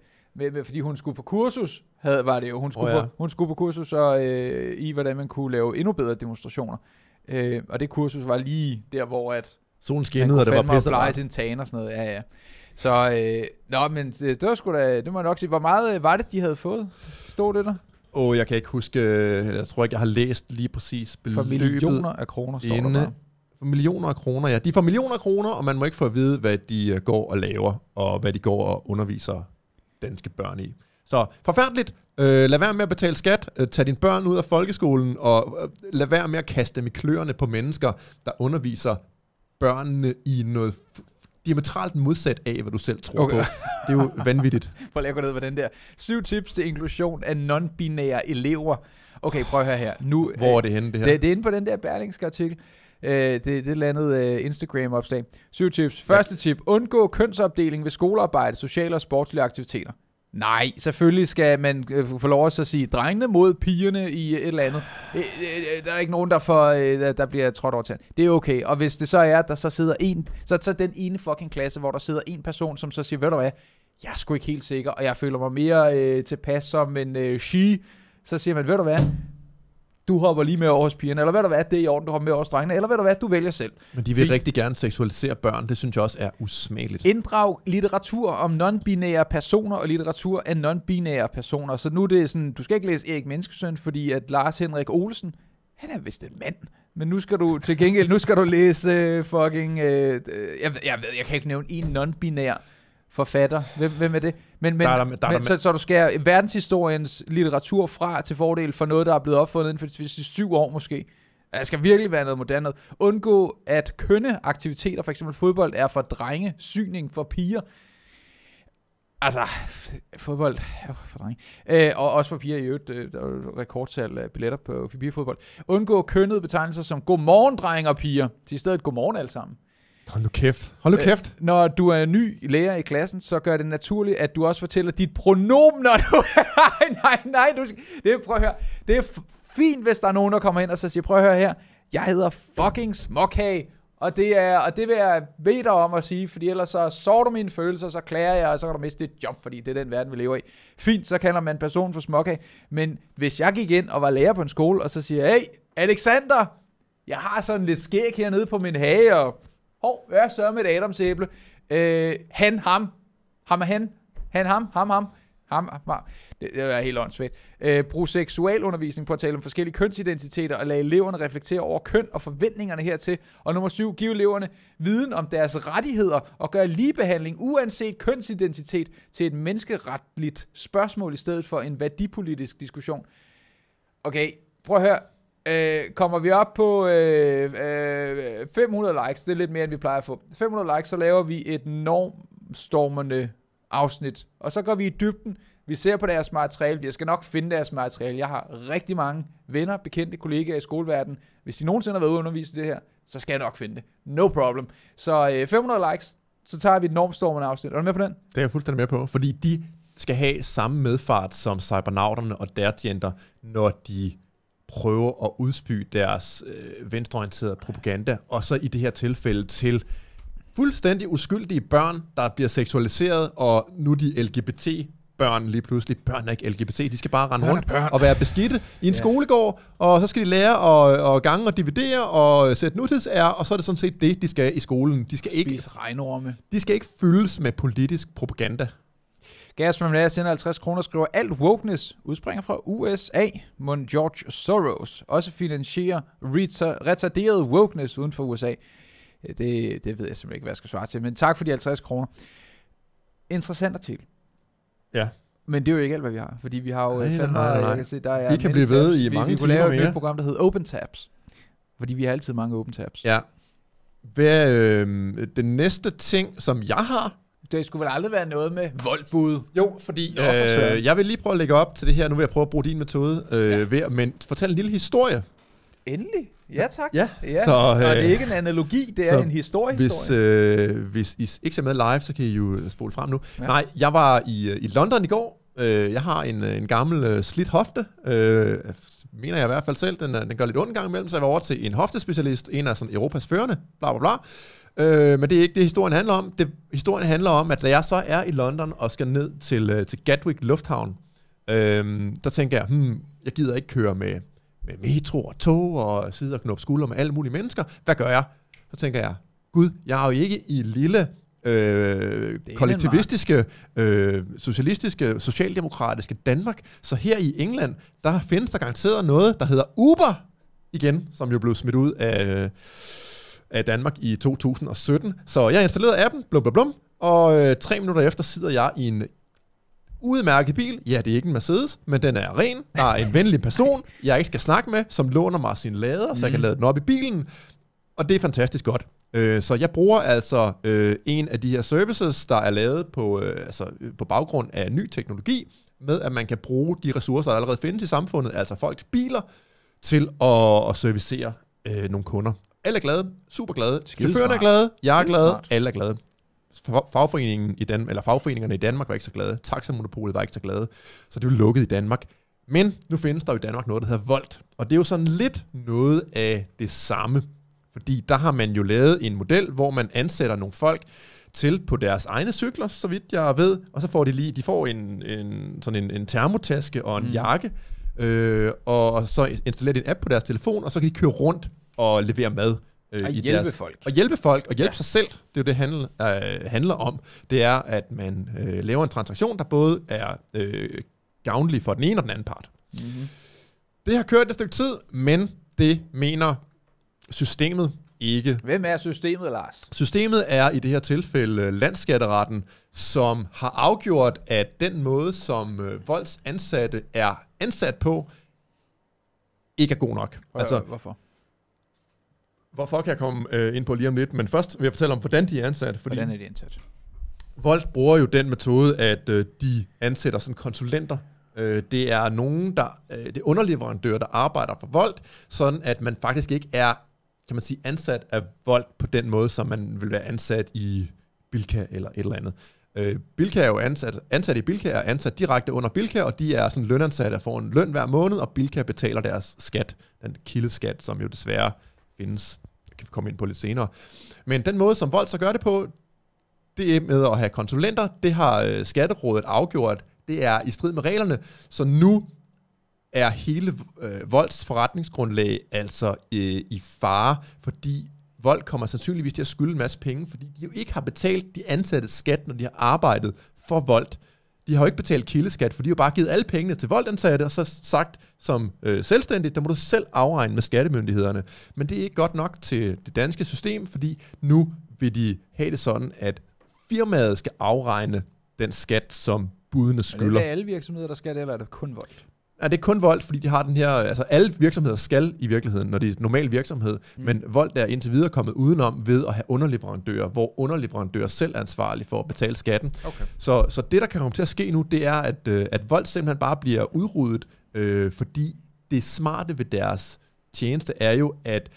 med, fordi hun skulle på kursus, havde, var det jo, hun skulle, oh, ja. på, hun skulle på kursus og, øh, i, hvordan man kunne lave endnu bedre demonstrationer, øh, og det kursus var lige der, hvor at Solen skinnede, og det var pisse. Han kunne sin tan og sådan noget, ja, ja. Så, øh, nå, men øh, det var sgu da, det må jeg nok sige, hvor meget øh, var det, de havde fået? Stod det der? Åh, oh, jeg kan ikke huske, øh, jeg tror ikke, jeg har læst lige præcis beløbet. For millioner af kroner, står inde. der bare. For millioner af kroner, ja. De får millioner af kroner, og man må ikke få at vide, hvad de går og laver, og hvad de går og underviser danske børn i. Så forfærdeligt. Øh, lad være med at betale skat. Øh, tag dine børn ud af folkeskolen, og øh, lad være med at kaste dem i kløerne på mennesker, der underviser børnene i noget diametralt modsat af, hvad du selv tror okay. på. Det er jo vanvittigt. prøv lige at gå ned på den der. Syv tips til inklusion af non-binære elever. Okay, prøv at høre her. Nu, Hvor er øh, det henne, det her? Det, det er inde på den der Berlingske artikel. Uh, det, det er landet øh, Instagram-opslag. Syv tips. Første tip. Undgå kønsopdeling ved skolearbejde, sociale og sportslige aktiviteter. Nej, selvfølgelig skal man øh, få lov at sige drengene mod pigerne i et eller andet. Øh, øh, der er ikke nogen, der, får, der bliver trådt over til. Det er okay. Og hvis det så er, at der så sidder en, så er den ene fucking klasse, hvor der sidder en person, som så siger, ved du hvad, jeg er sgu ikke helt sikker, og jeg føler mig mere øh, tilpas som en øh, she. Så siger man, ved du hvad, du hopper lige med over hos pigerne, eller hvad der hvad, det er i orden, du hopper med over hos drengene, eller hvad der hvad, du vælger selv. Men de vil Fordi rigtig gerne seksualisere børn, det synes jeg også er usmageligt. Inddrag litteratur om non-binære personer og litteratur af non-binære personer. Så nu er det sådan, du skal ikke læse Erik Menneskesøn, fordi at Lars Henrik Olsen, han er vist en mand. Men nu skal du til gengæld, nu skal du læse uh, fucking, uh, jeg, jeg, ved, jeg kan ikke nævne en non-binær forfatter. Hvem, hvem er det? Men, men, der er der, der men, der, så, så du skærer verdenshistoriens litteratur fra til fordel for noget, der er blevet opfundet inden for de sidste syv år måske. Der skal virkelig være noget moderne. Undgå at kønne aktiviteter, for eksempel fodbold, er for drenge, syning for piger. Altså, fodbold er for drenge. Øh, og også for piger i øvrigt. Øh, der er rekordtal af billetter på pigefodbold. Undgå kønnede betegnelser som godmorgen, drenge og piger. Til i stedet godmorgen alle sammen. Hold nu kæft. Hold nu øh, kæft. Øh, når du er ny lærer i klassen, så gør det naturligt, at du også fortæller dit pronomen, når du... nej, nej, du... Det, er, prøv at høre. Det er fint, hvis der er nogen, der kommer ind og så siger, prøv at høre her. Jeg hedder fucking Smokhag. Og det, er, og det vil jeg bede dig om at sige, fordi ellers så sår du mine følelser, så klager jeg, og så kan du miste dit job, fordi det er den verden, vi lever i. Fint, så kalder man personen for smokhag, men hvis jeg gik ind og var lærer på en skole, og så siger, hey, Alexander, jeg har sådan lidt skæg hernede på min hage, og hov, hvad sørger med et Adamsæble? Øh, han, ham, ham er han, han, ham, ham, ham, ham, ham. Det, det er helt åndssvagt. Øh, brug seksualundervisning på at tale om forskellige kønsidentiteter og lade eleverne reflektere over køn og forventningerne hertil. Og nummer syv, give eleverne viden om deres rettigheder og gøre ligebehandling uanset kønsidentitet til et menneskeretligt spørgsmål i stedet for en værdipolitisk diskussion. Okay, prøv at høre. Øh, kommer vi op på øh, øh, 500 likes, det er lidt mere, end vi plejer at få. 500 likes, så laver vi et normstormende afsnit. Og så går vi i dybden. Vi ser på deres materiale. Jeg skal nok finde deres materiale. Jeg har rigtig mange venner, bekendte kollegaer i skoleverdenen. Hvis de nogensinde har været ude i undervise det her, så skal jeg nok finde det. No problem. Så øh, 500 likes, så tager vi et normstormende afsnit. Er du med på den? Det er jeg fuldstændig med på, fordi de skal have samme medfart som cybernauterne og deres jenter, når de prøver at udspy deres øh, venstreorienterede propaganda, og så i det her tilfælde til fuldstændig uskyldige børn, der bliver seksualiseret, og nu de LGBT børn lige pludselig. Børn er ikke LGBT, de skal bare rende børn rundt børn. og være beskidte i en ja. skolegård, og så skal de lære at, at gange og dividere og sætte nutidsær, og så er det sådan set det, de skal i skolen. De skal Spise ikke, regnorme. De skal ikke fyldes med politisk propaganda. Gas Mamlaya sender 50 kroner skriver, alt wokeness udspringer fra USA, mon George Soros også finansierer retarderet wokeness uden for USA. Det, det ved jeg simpelthen ikke, hvad jeg skal svare til, men tak for de 50 kroner. Interessant artikel. Ja. Men det er jo ikke alt, hvad vi har, fordi vi har jo nej, fandme, nej, nej. jeg kan se, der er Vi kan blive ved i vi, mange vi, vi timer lave mere. et program, der hedder Open Tabs, fordi vi har altid mange Open Tabs. Ja. Hvad, øh, den næste ting, som jeg har, det skulle vel aldrig være noget med voldbud? Jo, fordi... Øh, jeg vil lige prøve at lægge op til det her. Nu vil jeg prøve at bruge din metode. Øh, ja. ved men fortæl en lille historie. Endelig. Ja, tak. Ja. ja. Så, øh, og det er øh, ikke en analogi, det er en historie. Hvis, øh, hvis I ikke ser med live, så kan I jo øh, spole frem nu. Ja. Nej, jeg var i, øh, i London i går. Øh, jeg har en, en gammel øh, slidt hofte. Øh, mener jeg i hvert fald selv. Den, den gør lidt ondt en gang imellem, så jeg var over til en hoftespecialist, en af sådan Europas førende, bla bla bla. Øh, men det er ikke det, historien handler om. Det, historien handler om, at da jeg så er i London og skal ned til, øh, til Gatwick Lufthavn, øh, der tænker jeg, hmm, jeg gider ikke køre med, med metro og tog og sidde og knop skuldre med alle mulige mennesker. Hvad gør jeg? Så tænker jeg, gud, jeg er jo ikke i lille øh, kollektivistiske, øh, socialistiske, socialdemokratiske Danmark. Så her i England, der findes der garanteret noget, der hedder Uber igen, som jo blev smidt ud af... Øh, af Danmark i 2017. Så jeg installerede appen, blum, blum, blum, og øh, tre minutter efter sidder jeg i en udmærket bil. Ja, det er ikke en Mercedes, men den er ren. Der er en venlig person, jeg ikke skal snakke med, som låner mig sin lader, mm. så jeg kan mm. lade den op i bilen. Og det er fantastisk godt. Øh, så jeg bruger altså øh, en af de her services, der er lavet på, øh, altså, øh, på baggrund af ny teknologi, med at man kan bruge de ressourcer, der allerede findes i samfundet, altså folks biler, til at, at servicere øh, nogle kunder. Alle er glade. Super glade. Chaufførerne er glade. Jeg er glad. Alle er glade. Fagforeningen i Danmark, eller fagforeningerne i Danmark var ikke så glade. Taxamonopolet var ikke så glade. Så det blev lukket i Danmark. Men nu findes der jo i Danmark noget, der hedder Volt. Og det er jo sådan lidt noget af det samme. Fordi der har man jo lavet en model, hvor man ansætter nogle folk til på deres egne cykler, så vidt jeg ved. Og så får de lige, de får en, en sådan en, en termotaske og en mm. jakke, øh, og så de en app på deres telefon, og så kan de køre rundt og levere mad. Øh, og i hjælpe deres, folk. Og hjælpe folk, og hjælpe ja. sig selv. Det er jo det, handel, øh, handler om. Det er, at man øh, laver en transaktion, der både er øh, gavnlig for den ene og den anden part. Mm-hmm. Det har kørt et stykke tid, men det mener systemet ikke. Hvem er systemet, Lars? Systemet er i det her tilfælde landskatteretten, som har afgjort, at den måde, som øh, volds ansatte er ansat på, ikke er god nok. Hvor, altså, hvorfor? Hvorfor kan jeg komme øh, ind på lige om lidt, men først vil jeg fortælle om, hvordan de er ansat. Fordi hvordan er de ansat? Volt bruger jo den metode, at øh, de ansætter sådan konsulenter. Øh, det er nogen, der, øh, det er underleverandører, der arbejder for Volt, sådan at man faktisk ikke er, kan man sige, ansat af Volt på den måde, som man vil være ansat i Bilka eller et eller andet. Øh, Bilka er jo ansat, ansat i Bilka, er ansat direkte under Bilka, og de er sådan lønansatte der får en løn hver måned, og Bilka betaler deres skat, den kildeskat, som jo desværre øh, findes. Det kan vi komme ind på lidt senere. Men den måde, som Volt så gør det på, det er med at have konsulenter. Det har øh, Skatterådet afgjort. Det er i strid med reglerne. Så nu er hele øh, Volts forretningsgrundlag altså øh, i fare, fordi Vold kommer sandsynligvis til at skylde en masse penge, fordi de jo ikke har betalt de ansatte skat, når de har arbejdet for Volt. Øh, de har jo ikke betalt kildeskat, for de har bare givet alle pengene til voldansatte, og så sagt som øh, selvstændigt, der må du selv afregne med skattemyndighederne. Men det er ikke godt nok til det danske system, fordi nu vil de have det sådan, at firmaet skal afregne den skat, som budene skylder. Er det alle virksomheder, der skal det, eller er det kun vold? er det kun Volt, fordi de har den her, altså alle virksomheder skal i virkeligheden, når det er normal virksomhed, mm. men Volt er indtil videre kommet udenom ved at have underleverandører, hvor underleverandører selv er ansvarlige for at betale skatten. Okay. Så, så det, der kan komme til at ske nu, det er, at, øh, at Volt simpelthen bare bliver udryddet, øh, fordi det smarte ved deres tjeneste er jo, at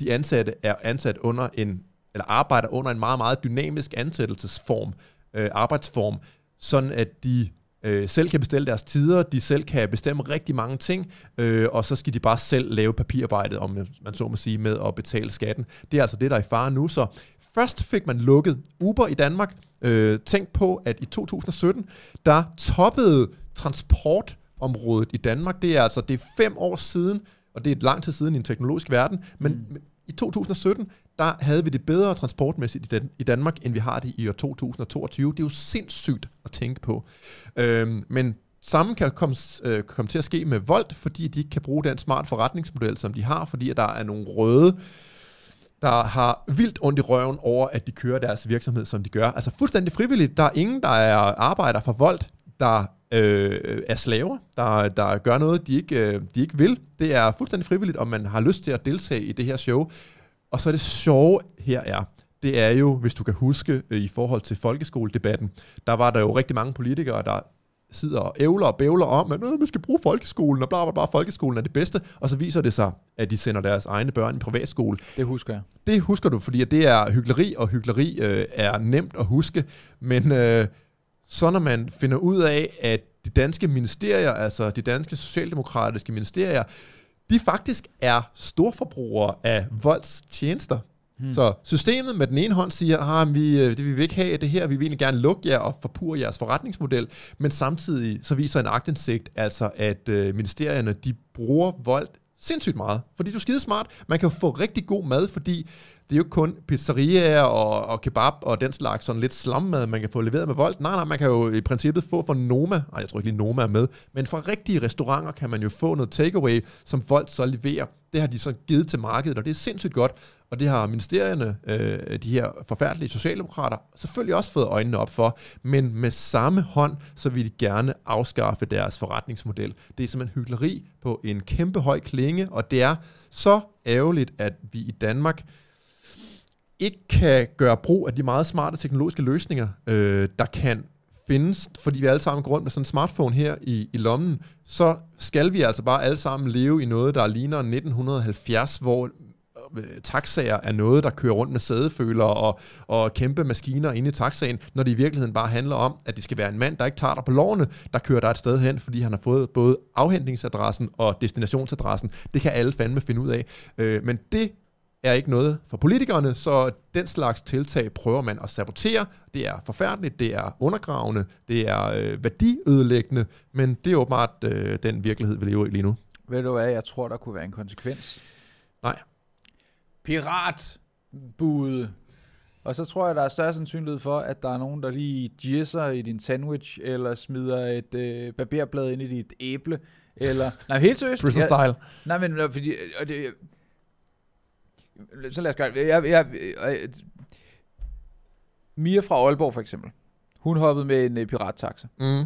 de ansatte er ansat under en, eller arbejder under en meget, meget dynamisk ansættelsesform, øh, arbejdsform, sådan at de øh, selv kan bestille deres tider, de selv kan bestemme rigtig mange ting, øh, og så skal de bare selv lave papirarbejdet, om man så må sige, med at betale skatten. Det er altså det, der er i fare nu, så først fik man lukket Uber i Danmark. Øh, tænk på, at i 2017, der toppede transportområdet i Danmark, det er altså det er fem år siden, og det er et lang tid siden i en teknologisk verden, men mm. I 2017, der havde vi det bedre transportmæssigt i, Dan- i Danmark, end vi har det i år 2022. Det er jo sindssygt at tænke på. Øhm, men Samme kan komme, øh, komme til at ske med Volt, fordi de ikke kan bruge den smart forretningsmodel, som de har, fordi der er nogle røde, der har vildt ondt i røven over, at de kører deres virksomhed, som de gør. Altså fuldstændig frivilligt. Der er ingen, der er arbejder for Volt, der øh, er slaver, der, der gør noget, de ikke, øh, de ikke vil. Det er fuldstændig frivilligt, om man har lyst til at deltage i det her show. Og så er det sjove her er, det er jo, hvis du kan huske, øh, i forhold til folkeskoledebatten, der var der jo rigtig mange politikere, der sidder og ævler og bævler om, at man skal bruge folkeskolen, og bla bla bla, folkeskolen er det bedste, og så viser det sig, at de sender deres egne børn i privatskole. Det husker jeg. Det husker du, fordi det er hyggeleri, og hyggeleri øh, er nemt at huske, men... Øh, så når man finder ud af, at de danske ministerier, altså de danske socialdemokratiske ministerier, de faktisk er storforbrugere af volds tjenester. Hmm. Så systemet med den ene hånd siger, at ah, vi, øh, det, vi vil ikke have det her, vi vil egentlig gerne lukke jer og forpure jeres forretningsmodel, men samtidig så viser en agtindsigt altså, at øh, ministerierne de bruger vold sindssygt meget, fordi du er smart. Man kan jo få rigtig god mad, fordi det er jo ikke kun pizzeriaer og, og kebab og den slags sådan lidt slammad, man kan få leveret med vold. Nej, nej, man kan jo i princippet få fra Noma, nej, jeg tror ikke lige Noma er med, men fra rigtige restauranter kan man jo få noget takeaway, som folk så leverer. Det har de så givet til markedet, og det er sindssygt godt. Og det har ministerierne, øh, de her forfærdelige socialdemokrater, selvfølgelig også fået øjnene op for. Men med samme hånd, så vil de gerne afskaffe deres forretningsmodel. Det er simpelthen hyggeleri på en kæmpe høj klinge, og det er så ærgerligt, at vi i Danmark ikke kan gøre brug af de meget smarte teknologiske løsninger, øh, der kan findes, fordi vi alle sammen går rundt med sådan en smartphone her i, i lommen, så skal vi altså bare alle sammen leve i noget, der ligner 1970, hvor øh, taxaer er noget, der kører rundt med sædeføler og, og kæmpe maskiner inde i taxaen, når det i virkeligheden bare handler om, at det skal være en mand, der ikke tager dig på lovene, der kører dig et sted hen, fordi han har fået både afhentningsadressen og destinationsadressen. Det kan alle fandme finde ud af. Øh, men det er ikke noget for politikerne, så den slags tiltag prøver man at sabotere. Det er forfærdeligt, det er undergravende, det er øh, værdiødelæggende, men det er åbenbart øh, den virkelighed, vi lever i lige nu. Ved du hvad, jeg tror, der kunne være en konsekvens. Nej. Piratbud. Og så tror jeg, der er større sandsynlighed for, at der er nogen, der lige jisser i din sandwich, eller smider et øh, barberblad ind i dit æble, eller... Nej, helt seriøst. Prison style. Jeg, nej, men fordi, og det, så lad os gøre det. Jeg, jeg, jeg, øh, Mia fra Aalborg for eksempel. Hun hoppede med en øh, pirattaxa. Mm.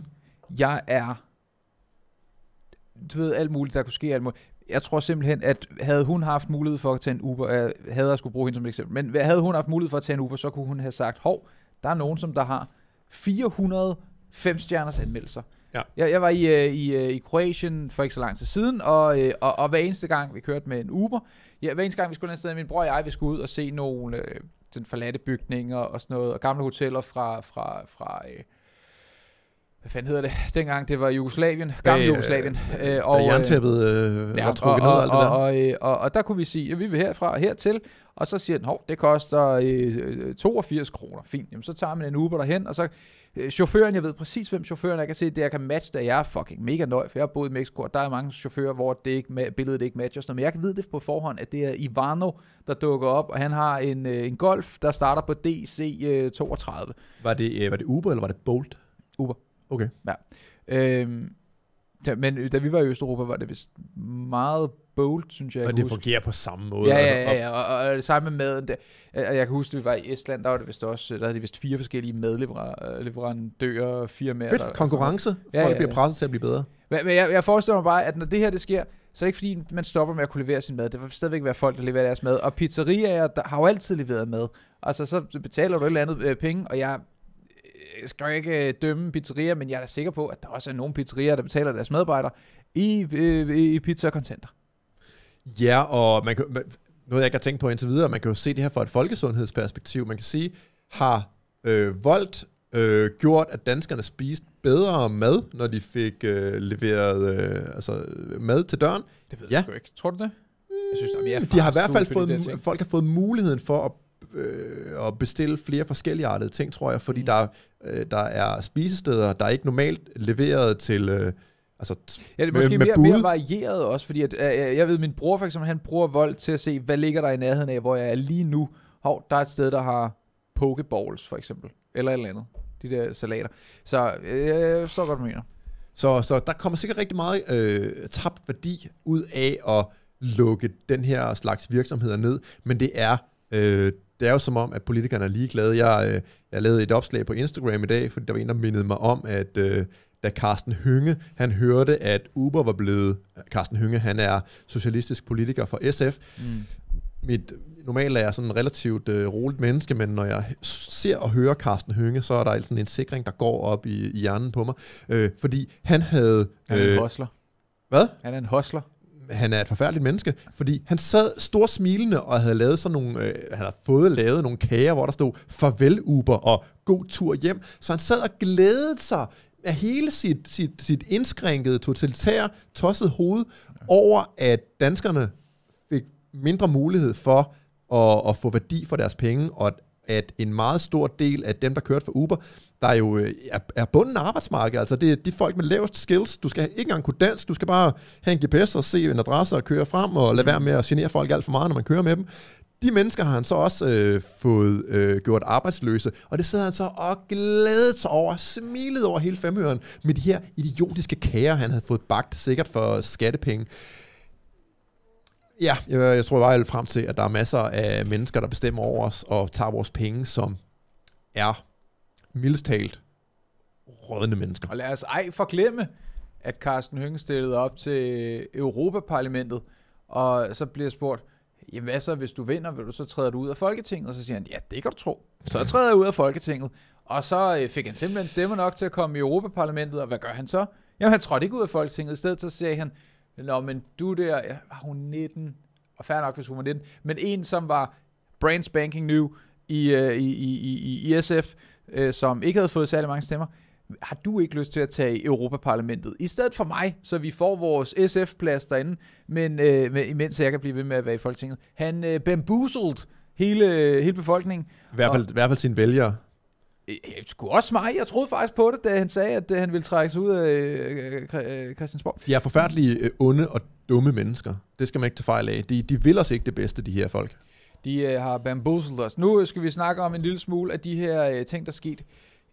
Jeg er... Du ved, alt muligt, der kunne ske alt muligt. Jeg tror simpelthen, at havde hun haft mulighed for at tage en Uber, jeg havde jeg skulle bruge hende som eksempel, men havde hun haft mulighed for at tage en Uber, så kunne hun have sagt, hov, der er nogen, som der har 400 stjerners anmeldelser. Ja. Jeg, jeg var i, øh, i, i Kroatien for ikke så lang tid siden, og, og, og hver eneste gang vi kørte med en Uber, ja, hver eneste gang, vi skulle et sted, min bror og jeg, vi skulle ud og se nogle øh, sådan forladte bygninger og sådan noget, og gamle hoteller fra, fra, fra øh, hvad fanden hedder det, dengang det var Jugoslavien, gamle øh, Jugoslavien. Øh, og, da øh, jerntæppet øh, ja, var trukket og, ned og, alt det der. Og, og, øh, og, og der kunne vi sige, at vi vil herfra og hertil, og så siger den, hov, det koster øh, 82 kroner, fint, jamen så tager man en Uber derhen, og så Øh, chaufføren, jeg ved præcis, hvem chaufføren er. Jeg kan se, det jeg kan matche, da jeg er fucking mega nøj, for jeg har boet i Mexico, og der er mange chauffører, hvor det ikke, billedet ikke matcher. Sådan, men jeg kan vide det på forhånd, at det er Ivano, der dukker op, og han har en, øh, en Golf, der starter på DC32. Øh, var det, var det Uber, eller var det Bolt? Uber. Okay. Ja. Øhm, Ja, men øh, da vi var i Østeuropa, var det vist meget bold, synes jeg. Og jeg det fungerer på samme måde. Ja, altså, ja, ja, ja. Og, og, og det samme med maden. Det, øh, jeg kan huske, at vi var i Estland, der var det vist også, øh, der havde de vist fire forskellige madleverandører, fire mere. Fedt, konkurrence. Folk ja, ja, ja. bliver presset til at blive bedre. Men, men jeg, jeg forestiller mig bare, at når det her det sker, så er det ikke fordi, man stopper med at kunne levere sin mad. Det vil stadigvæk være folk, der leverer deres mad. Og pizzeriaer der har jo altid leveret mad. Altså, så betaler du et eller andet øh, penge, og jeg skal jo ikke øh, dømme pizzerier, men jeg er da sikker på, at der også er nogle pizzerier, der betaler deres medarbejdere i, øh, i, i pizza og kontanter. Ja, og man kan, noget jeg ikke har tænkt på indtil videre, man kan jo se det her fra et folkesundhedsperspektiv. Man kan sige, har øh, voldt øh, gjort, at danskerne spiste bedre mad, når de fik øh, leveret øh, altså, mad til døren? Det ved ja. jeg ikke. Tror du det? Jeg synes, der er mere mm, de har i hvert fald fået, folk har fået muligheden for at øh, at bestille flere forskellige artede ting, tror jeg, fordi mm. der, øh, der er spisesteder, der er ikke normalt leveret til... Øh, Altså, ja, det er måske med, med mere, mere varieret også, fordi at, øh, øh, jeg ved, min bror for eksempel, han bruger vold til at se, hvad ligger der i nærheden af, hvor jeg er lige nu. Hov, der er et sted, der har pokeballs for eksempel, eller et eller andet. De der salater. Så øh, så godt, du mener. Så, så der kommer sikkert rigtig meget øh, tabt værdi ud af at lukke den her slags virksomheder ned, men det er øh, det er jo som om, at politikerne er ligeglade. Jeg, øh, jeg lavede et opslag på Instagram i dag, fordi der var en, der mindede mig om, at øh, da Carsten Hynge, han hørte, at Uber var blevet... Carsten Hynge, han er socialistisk politiker for SF. Mm. Mit, normalt er jeg sådan en relativt øh, roligt menneske, men når jeg ser og hører Carsten Hynge, så er der altid en sikring, der går op i, i hjernen på mig. Øh, fordi han havde... Han er en hostler. Øh, Hvad? Han er en hostler han er et forfærdeligt menneske, fordi han sad stor smilende og havde lavet sådan nogle, øh, han havde fået lavet nogle kager, hvor der stod farvel Uber og god tur hjem. Så han sad og glædede sig af hele sit, sit, sit indskrænkede, totalitære, tosset hoved over, at danskerne fik mindre mulighed for at, at få værdi for deres penge, og at en meget stor del af dem, der kørte for Uber, der øh, er jo er, bunden af arbejdsmarkedet. Altså det er de folk med lavest skills. Du skal ikke engang kunne dansk, du skal bare have en GPS og se en adresse og køre frem og lade være med at genere folk alt for meget, når man kører med dem. De mennesker har han så også øh, fået øh, gjort arbejdsløse, og det sidder han så og glædet sig over, smilet over hele femhøren med de her idiotiske kager, han havde fået bagt, sikkert for skattepenge. Ja, jeg, jeg tror bare frem til, at der er masser af mennesker, der bestemmer over os og tager vores penge, som er mildest talt rådne mennesker. Og lad os ej forglemme, at Carsten Hønge stillede op til Europaparlamentet, og så bliver spurgt, jamen hvad så, hvis du vinder, vil du så træde ud af Folketinget? Og så siger han, ja, det kan du tro. Så træder jeg ud af Folketinget. Og så fik han simpelthen stemmer nok til at komme i Europaparlamentet, og hvad gør han så? Jamen, han trådte ikke ud af Folketinget. I stedet så sagde han, nå, men du der, ja, var hun 19? Og færre nok, hvis hun var 19. Men en, som var brand spanking new i, i, i, i, i SF, øh, som ikke havde fået særlig mange stemmer, har du ikke lyst til at tage Europaparlamentet? I stedet for mig, så vi får vores SF-plads derinde, men øh, med, imens jeg kan blive ved med at være i Folketinget. Han øh, bamboozled hele, hele befolkningen. I hvert fald, og, i hvert fald sine vælgere. Øh, jeg, skulle også mig. Jeg troede faktisk på det, da han sagde, at, øh, han ville trække sig ud af øh, Christiansborg. De er forfærdelige, onde og dumme mennesker. Det skal man ikke tage fejl af. De, de vil os ikke det bedste, de her folk. De øh, har bamboozled os. Nu øh, skal vi snakke om en lille smule af de her øh, ting, der skete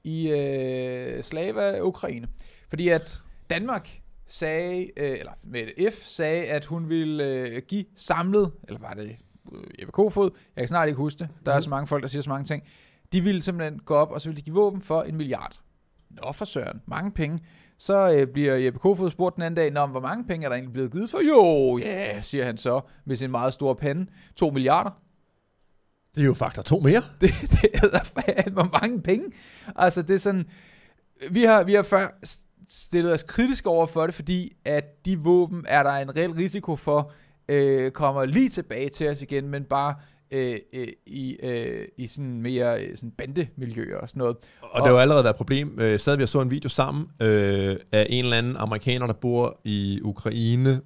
i øh, Slava-Ukraine. Fordi at Danmark sagde, øh, eller med F sagde, at hun ville øh, give samlet, eller var det øh, Jeppe Kofod, jeg kan snart ikke huske det, der er mhm. så mange folk, der siger så mange ting, de ville simpelthen gå op, og så ville de give våben for en milliard. Nå for søren, mange penge. Så øh, bliver Jeppe Kofod spurgt den anden dag, Nå, hvor mange penge er der egentlig blevet givet for? Jo, ja, yeah, siger han så med sin meget store pande. 2 milliarder. Det er jo faktor to mere. Det, det er fandme mange penge. Altså, det er sådan... Vi har, vi har før stillet os kritisk over for det, fordi at de våben er der en reel risiko for, øh, kommer lige tilbage til os igen, men bare øh, øh, i, øh, i sådan mere øh, sådan bandemiljøer og sådan noget. Og, og det har jo allerede været et problem. Øh, sad vi og så en video sammen øh, af en eller anden amerikaner, der bor i Ukraine,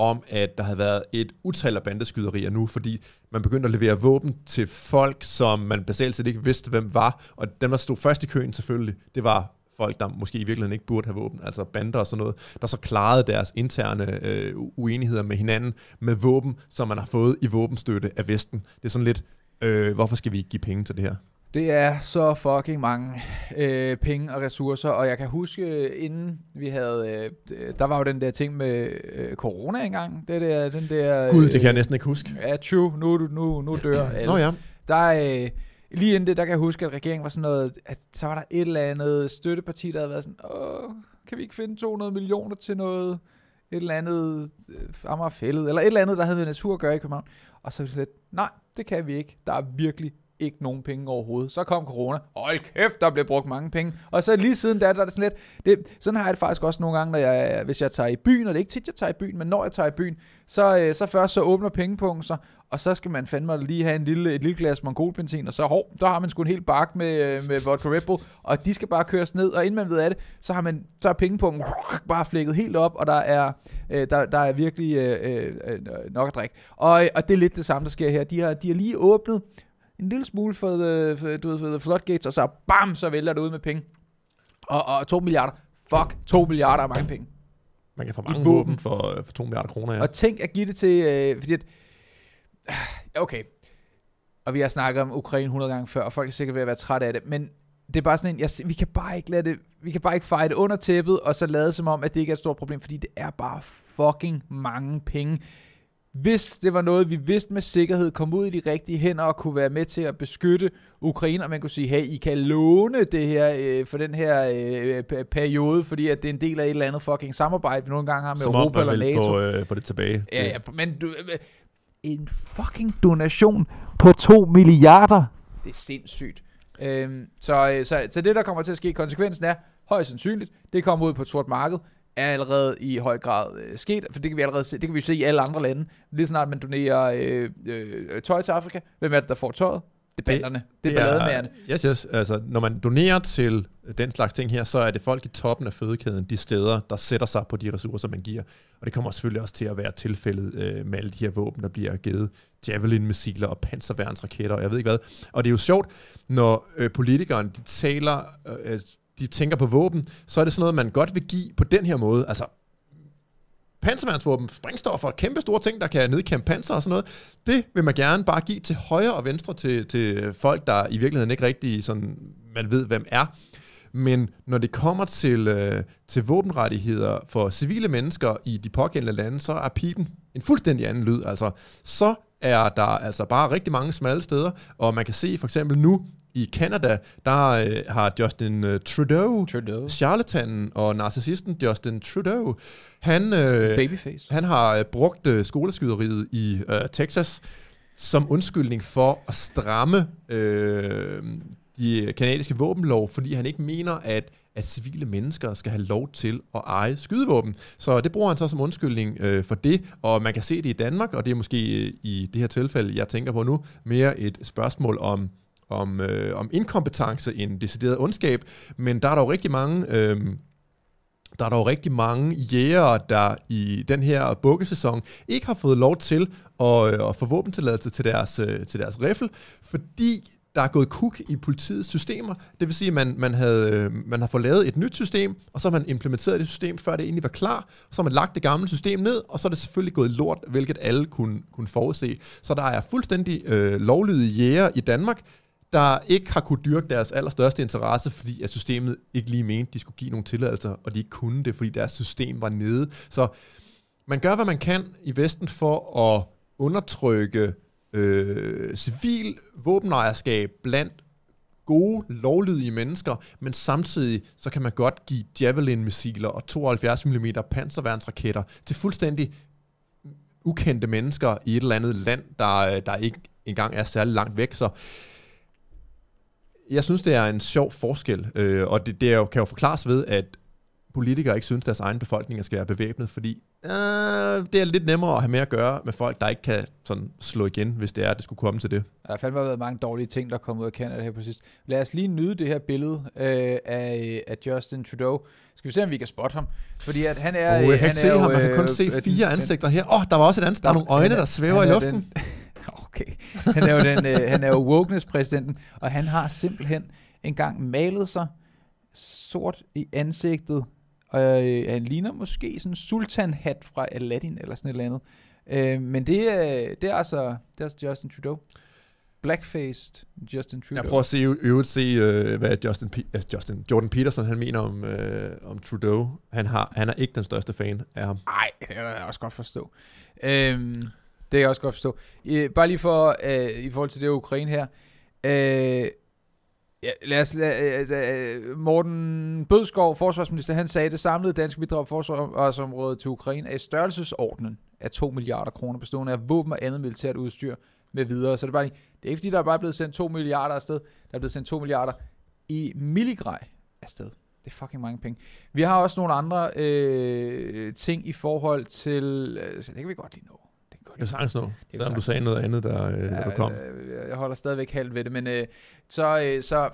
om, at der havde været et utal af bandeskyderier nu, fordi man begyndte at levere våben til folk, som man basalt set ikke vidste, hvem var. Og dem, der stod først i køen selvfølgelig, det var folk, der måske i virkeligheden ikke burde have våben, altså bander og sådan noget, der så klarede deres interne øh, uenigheder med hinanden med våben, som man har fået i våbenstøtte af Vesten. Det er sådan lidt, øh, hvorfor skal vi ikke give penge til det her? Det er så fucking mange øh, penge og ressourcer, og jeg kan huske, øh, inden vi havde, øh, der var jo den der ting med øh, corona engang, det der, den der... Øh, Gud, det øh, kan jeg næsten ikke huske. Ja, true, nu, nu, nu dør alle. Nå ja. Der, øh, lige inden det, der kan jeg huske, at regeringen var sådan noget, at så var der et eller andet støtteparti, der havde været sådan, åh, kan vi ikke finde 200 millioner til noget, et eller andet øh, Amagerfællet, eller et eller andet, der havde med natur at gøre i København. Og så var det lidt, nej, det kan vi ikke. Der er virkelig ikke nogen penge overhovedet. Så kom corona. Hold kæft, der blev brugt mange penge. Og så lige siden da, der er det sådan lidt... Det, sådan har jeg det faktisk også nogle gange, når jeg, hvis jeg tager i byen, og det er ikke tit, jeg tager i byen, men når jeg tager i byen, så, øh, så først så åbner pengepunkter, og så skal man fandme lige have en lille, et lille glas mongolbenzin, og så, hov, der har man sgu en hel bak med, øh, med vodka Red Bull, og de skal bare køres ned, og inden man ved af det, så har man, så er pengepunkten bare flækket helt op, og der er, øh, der, der er virkelig øh, øh, nok at drikke. Og, og det er lidt det samme, der sker her. De har, de har lige åbnet en lille smule for, the, øh, for, du ved, for the floodgates, og så bam, så vælter det ud med penge. Og, og 2 milliarder. Fuck, 2 milliarder er mange penge. Man kan få mange våben for, øh, for 2 milliarder kroner, ja. Og tænk at give det til, øh, fordi at, øh, okay, og vi har snakket om Ukraine 100 gange før, og folk er sikkert ved at være trætte af det, men det er bare sådan en, jeg, vi kan bare ikke lade det, vi kan bare ikke fejre det under tæppet, og så lade som om, at det ikke er et stort problem, fordi det er bare fucking mange penge hvis det var noget, vi vidste med sikkerhed, kom ud i de rigtige hænder og kunne være med til at beskytte Ukraine, og man kunne sige, hey, I kan låne det her øh, for den her øh, periode, fordi at det er en del af et eller andet fucking samarbejde, vi nogle gange har med Som Europa eller NATO. Som øh, få det tilbage. Ja, ja men du, øh, øh, en fucking donation på 2 milliarder. Det er sindssygt. Øhm, øh, så, så, så det, der kommer til at ske, konsekvensen er, højst sandsynligt, det kommer ud på et sort marked er allerede i høj grad øh, sket, for det kan vi allerede se, det kan vi se i alle andre lande. Lige snart man donerer øh, øh, øh, tøj til Afrika, hvem er det, der får tøjet? Det er banderne, det, det er Yes, yes. Altså, når man donerer til øh, den slags ting her, så er det folk i toppen af fødekæden, de steder, der sætter sig på de ressourcer, man giver. Og det kommer selvfølgelig også til at være tilfældet øh, med alle de her våben, der bliver givet. Javelin-missiler og panserværnsraketter og jeg ved ikke hvad. Og det er jo sjovt, når øh, politikeren de taler øh, øh de tænker på våben, så er det sådan noget, man godt vil give på den her måde. Altså, panserværnsvåben, springstoffer, kæmpe store ting, der kan nedkæmpe panser og sådan noget, det vil man gerne bare give til højre og venstre til, til folk, der i virkeligheden ikke rigtig sådan, man ved, hvem er. Men når det kommer til, øh, til våbenrettigheder for civile mennesker i de pågældende lande, så er pipen en fuldstændig anden lyd. Altså, så er der altså bare rigtig mange smalle steder, og man kan se for eksempel nu, i Kanada, der øh, har Justin øh, Trudeau, Trudeau, charlatanen og narcissisten Justin Trudeau, han, øh, Babyface. han har øh, brugt øh, skoleskyderiet i øh, Texas som undskyldning for at stramme øh, de kanadiske våbenlov, fordi han ikke mener, at at civile mennesker skal have lov til at eje skydevåben. Så det bruger han så som undskyldning øh, for det, og man kan se det i Danmark, og det er måske øh, i det her tilfælde, jeg tænker på nu, mere et spørgsmål om om, øh, om inkompetence end decideret ondskab, men der er dog rigtig mange... Øh, der er dog rigtig mange jæger, der i den her bukkesæson ikke har fået lov til at, øh, at få våbentilladelse til deres, øh, til deres riffel, fordi der er gået kuk i politiets systemer. Det vil sige, at man, man, havde, øh, man har fået lavet et nyt system, og så har man implementeret det system, før det egentlig var klar. Så har man lagt det gamle system ned, og så er det selvfølgelig gået lort, hvilket alle kunne, kunne forudse. Så der er fuldstændig øh, lovlydige jæger i Danmark, der ikke har kunne dyrke deres allerstørste interesse, fordi at systemet ikke lige mente, de skulle give nogle tilladelser, og de ikke kunne det, fordi deres system var nede. Så man gør, hvad man kan i Vesten for at undertrykke øh, civil våbenejerskab blandt gode, lovlydige mennesker, men samtidig så kan man godt give Javelin-missiler og 72 mm panserværnsraketter til fuldstændig ukendte mennesker i et eller andet land, der, øh, der ikke engang er særlig langt væk. Så jeg synes, det er en sjov forskel, øh, og det, det er jo, kan jo forklares ved, at politikere ikke synes, deres egen befolkning skal være bevæbnet, fordi øh, det er lidt nemmere at have med at gøre med folk, der ikke kan sådan slå igen, hvis det er, at det skulle komme til det. Der har fandme været mange dårlige ting, der er kommet ud af Canada her på sidst. Lad os lige nyde det her billede øh, af, af Justin Trudeau. Skal vi se, om vi kan spotte ham? Fordi at han er... Oh, jeg kan øh, ikke se ham. Man kan kun øh, se øh, fire ansigter her. Åh, oh, der var også et ansigt. Der er nogle øjne, der svæver i luften. Den, Okay. Han er jo, den, øh, han er jo wokeness-præsidenten, og han har simpelthen engang malet sig sort i ansigtet, og øh, han ligner måske sådan en sultanhat fra Aladdin eller sådan et eller andet. Øh, men det, øh, det, er altså, det er altså Justin Trudeau. Blackfaced Justin Trudeau. Jeg prøver at se, øvrigt se øh, hvad Justin, äh, Justin, Jordan Peterson han mener om, øh, om Trudeau. Han, har, han er ikke den største fan af ham. Nej, det kan jeg også godt forstå. Øhm, det kan jeg også godt forstå. I, bare lige for, uh, i forhold til det Ukraine her. Uh, Ja, lad os, lad, uh, Morten Bødskov, forsvarsminister, han sagde, at det samlede danske bidrag på forsvarsområdet til Ukraine er i størrelsesordenen af 2 milliarder kroner, bestående af våben og andet militært udstyr med videre. Så det er bare lige, det er ikke fordi, der er bare blevet sendt 2 milliarder afsted, der er blevet sendt 2 milliarder i milligrej afsted. Det er fucking mange penge. Vi har også nogle andre øh, ting i forhold til, øh, så det kan vi godt lige nå det jeg sagtens nå, selvom du sagde noget andet, der, øh, ja, der du kom. Øh, jeg holder stadigvæk halvt ved det, men øh, så, øh, så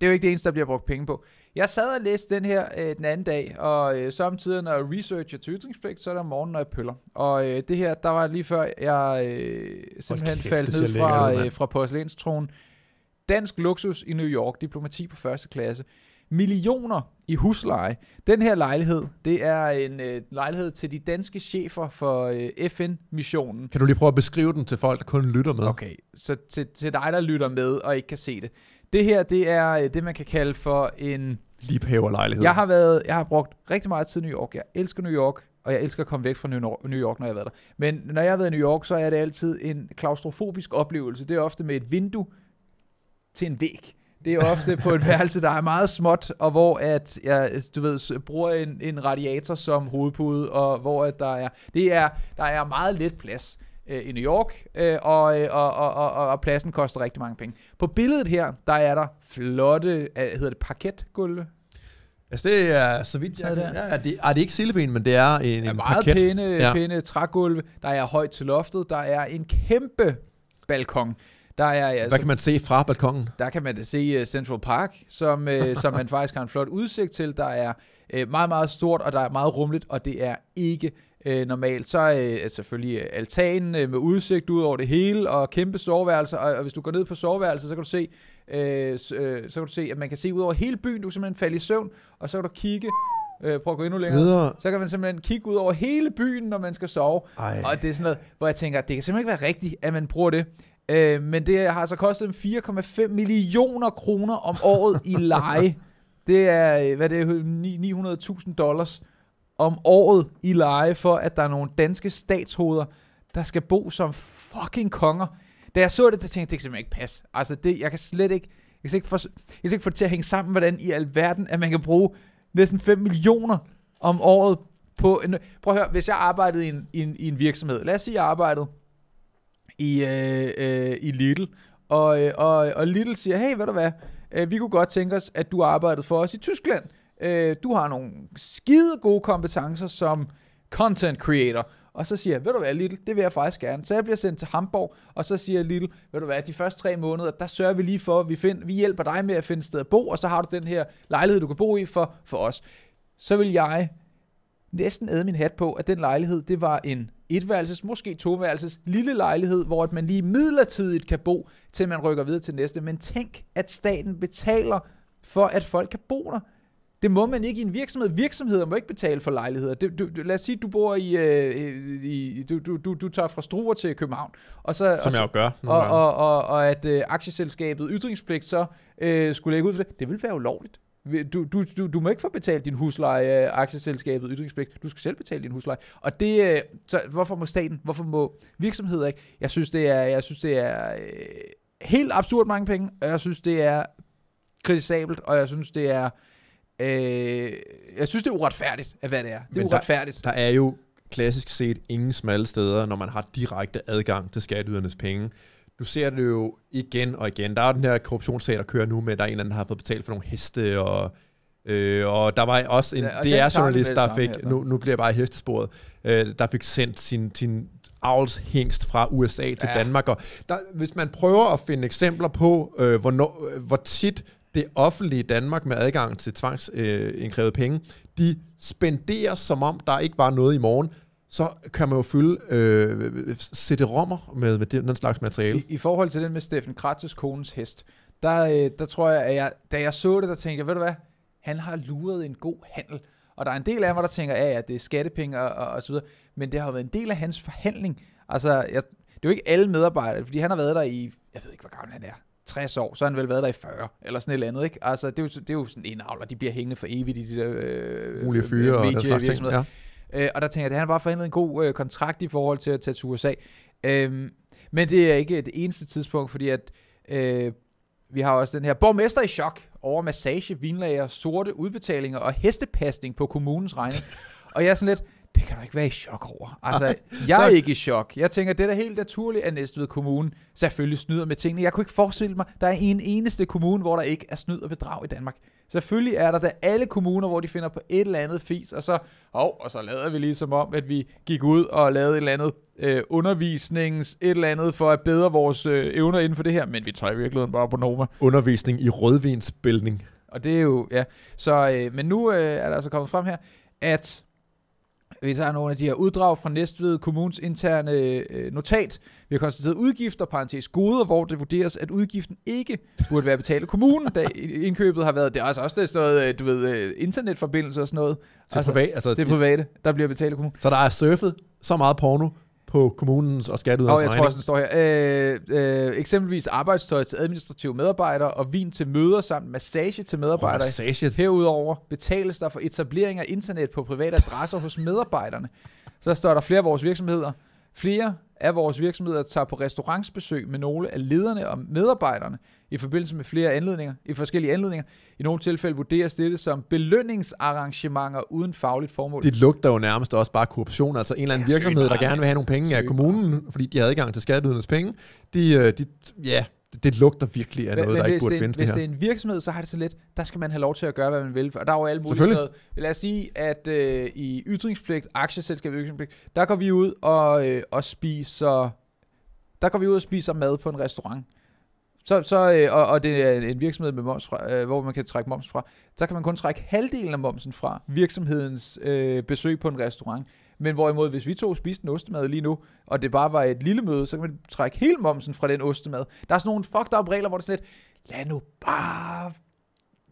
det er jo ikke det eneste, der bliver brugt penge på. Jeg sad og læste den her øh, den anden dag, og øh, samtidig når jeg researcher til ytringspligt, så er der morgen, når jeg pøller. Og øh, det her, der var lige før, jeg øh, simpelthen kæft, faldt ned fra, øh, fra porcelænstronen. Dansk luksus i New York, diplomati på første klasse millioner i husleje. Den her lejlighed, det er en øh, lejlighed til de danske chefer for øh, FN-missionen. Kan du lige prøve at beskrive den til folk, der kun lytter med? Okay, så til, til dig, der lytter med og ikke kan se det. Det her, det er øh, det, man kan kalde for en... Liebhaverlejlighed. Jeg har, været, jeg har brugt rigtig meget tid i New York. Jeg elsker New York, og jeg elsker at komme væk fra New York, når jeg har været der. Men når jeg har været i New York, så er det altid en klaustrofobisk oplevelse. Det er ofte med et vindue til en væg. Det er ofte på et værelse, der er meget småt, og hvor at jeg, du ved, bruger en, en radiator som hovedpude, og hvor at der er, det er, der er meget lidt plads øh, i New York, øh, øh, og, og, og, og, og pladsen koster rigtig mange penge. På billedet her, der er der flotte, øh, hedder det parketgulve? Altså det er, så vidt jeg kan, ja, det, er det ikke sildeben, men det er en, en ja, meget pæne, ja. pæne trægulve, der er højt til loftet, der er en kæmpe balkon. Der er, altså, Hvad kan man se fra balkongen? Der kan man se øh, Central Park, som, øh, som man faktisk har en flot udsigt til. Der er øh, meget, meget stort, og der er meget rumligt, og det er ikke øh, normalt. Så er øh, selvfølgelig altanen øh, med udsigt ud over det hele, og kæmpe soveværelser, og, og hvis du går ned på soveværelset, så kan du se, øh, så, øh, så kan du se, at man kan se ud over hele byen, du kan simpelthen falde i søvn, og så kan du kigge, øh, prøv at gå endnu længere, Videre. så kan man simpelthen kigge ud over hele byen, når man skal sove, Ej. og det er sådan noget, hvor jeg tænker, det kan simpelthen ikke være rigtigt, at man bruger det Øh, men det har altså kostet 4,5 millioner kroner om året i leje. Det er, øh, hvad det er, 900.000 dollars om året i leje for, at der er nogle danske statshoveder, der skal bo som fucking konger. Da jeg så det, der tænkte jeg, det kan simpelthen ikke passe. Altså, det, jeg kan slet ikke, jeg kan ikke, få, jeg kan slet ikke få det til at hænge sammen, hvordan i alverden, at man kan bruge næsten 5 millioner om året på en... Prøv at høre, hvis jeg arbejdede i en, i en, i en virksomhed, lad os sige, jeg arbejdede i, øh, øh, i Little. Og, øh, og, og Little siger, hey, ved du hvad, øh, vi kunne godt tænke os, at du arbejdede for os i Tyskland. Øh, du har nogle skide gode kompetencer som content creator. Og så siger jeg, ved du hvad Little, det vil jeg faktisk gerne. Så jeg bliver sendt til Hamburg, og så siger jeg Little, ved du hvad, de første tre måneder, der sørger vi lige for, at vi, find, vi hjælper dig med at finde et sted at bo, og så har du den her lejlighed, du kan bo i for, for os. Så vil jeg næsten æde min hat på, at den lejlighed, det var en etværelses, måske toværelses lille lejlighed, hvor at man lige midlertidigt kan bo, til man rykker videre til næste. Men tænk, at staten betaler for, at folk kan bo der. Det må man ikke i en virksomhed. Virksomheder må ikke betale for lejligheder. Det, du, lad os sige, du bor i, øh, i du, du, du, du tager fra Struer til København. Og så, Som og, jeg jo gør. Og, og, og, og, og at øh, aktieselskabet Ytringspligt så øh, skulle lægge ud for det. Det ville være ulovligt. Du, du, du, du må ikke få betalt din husleje øh, aktieselskabet ytringspligt. Du skal selv betale din husleje. Og det, øh, så hvorfor må staten, hvorfor må virksomheder ikke? Jeg synes, det er, jeg synes, det er øh, helt absurd mange penge, og jeg synes, det er kritisabelt, og jeg synes, det er, øh, jeg synes, det er uretfærdigt, at hvad det er. Det er Men uretfærdigt. Der, der er jo klassisk set ingen smalle steder, når man har direkte adgang til skatteydernes penge du ser det jo igen og igen. Der er den her korruptionssag, der kører nu med, der er en eller anden, der har fået betalt for nogle heste, og, øh, og der var også en ja, DR-journalist, der fik, nu, nu bliver jeg bare hestesporet, øh, der fik sendt sin, sin avlshængst fra USA til ja. Danmark. Og der, hvis man prøver at finde eksempler på, øh, hvornår, øh, hvor tit det offentlige Danmark med adgang til tvangsindkrævet øh, penge, de spenderer som om, der ikke var noget i morgen, så kan man jo fylde øh, sætte rommer med, med den, slags materiale. I, I forhold til den med Steffen Kratzes kones hest, der, øh, der tror jeg, at jeg, da jeg så det, der tænkte jeg, ved du hvad, han har luret en god handel. Og der er en del af mig, der tænker, ja, ja, det er skattepenge og, og, og så videre. Men det har været en del af hans forhandling. Altså, jeg, det er jo ikke alle medarbejdere, fordi han har været der i, jeg ved ikke, hvor gammel han er, 60 år, så har han vel været der i 40, eller sådan et eller andet, ikke? Altså, det er jo, det er jo sådan en avl, og de bliver hængende for evigt i de der... Øh, Mulige fyre øh, og den slags ting, ja. Øh, og der tænker jeg, at han var forhandlet en god øh, kontrakt i forhold til at tage til USA. Øh, men det er ikke det eneste tidspunkt, fordi at øh, vi har også den her borgmester i chok over massage, vinlager, sorte udbetalinger og hestepasning på kommunens regning. og jeg er sådan lidt, det kan du ikke være i chok over. Altså, Ej, jeg er ikke i chok. Jeg tænker, det er da helt naturligt, at Næstved Kommune selvfølgelig snyder med tingene. Jeg kunne ikke forestille mig, der er en eneste kommune, hvor der ikke er snyd og bedrag i Danmark. Selvfølgelig er der da alle kommuner, hvor de finder på et eller andet fis, og så, oh, og så lader vi ligesom om, at vi gik ud og lavede et eller andet øh, undervisnings, et eller andet for at bedre vores øh, evner inden for det her, men vi tager i virkeligheden bare på Noma. Undervisning i rødvinsbildning. Og det er jo, ja. Så, øh, men nu øh, er der altså kommet frem her, at vi tager nogle af de her uddrag fra Næstved Kommunes interne øh, notat. Vi har konstateret udgifter, parentes goder, hvor det vurderes, at udgiften ikke burde være betalt af kommunen, da indkøbet har været, det er altså også det sådan noget, øh, du ved, øh, internetforbindelse og sådan noget. er, altså, privat, altså, det er private, der bliver betalt af kommunen. Så der er surfet så meget porno, på kommunens og skatteudvalgets regning. Jeg tror også, den står her. Øh, øh, eksempelvis arbejdstøj til administrative medarbejdere og vin til møder samt massage til medarbejdere. Oh, massage. Herudover betales der for etablering af internet på private adresser hos medarbejderne. Så står der flere af vores virksomheder. Flere af vores virksomheder tager på restaurantsbesøg med nogle af lederne og medarbejderne i forbindelse med flere anledninger, i forskellige anledninger. I nogle tilfælde vurderes dette som belønningsarrangementer uden fagligt formål. Det lugter jo nærmest også bare korruption, altså en eller anden virksomhed, der gerne vil have nogle penge af kommunen, fordi de har adgang til skatteydernes penge. De, øh, de, ja, det, lugter virkelig af noget, men der ikke burde findes det her. Hvis det er en virksomhed, så har det så lidt, der skal man have lov til at gøre, hvad man vil. Og der er jo alle mulige steder. Lad os sige, at øh, i ytringspligt, aktieselskab ytringspligt, der går vi ud og, øh, og spiser... Der går vi ud og spiser mad på en restaurant. Så, så, øh, og, og det er en virksomhed, med moms fra, øh, hvor man kan trække moms fra. Så kan man kun trække halvdelen af momsen fra virksomhedens øh, besøg på en restaurant. Men hvorimod, hvis vi to spiste en ostemad lige nu, og det bare var et lille møde, så kan man trække hele momsen fra den ostemad. Der er sådan nogle fucked up regler, hvor det er sådan lidt, lad nu bare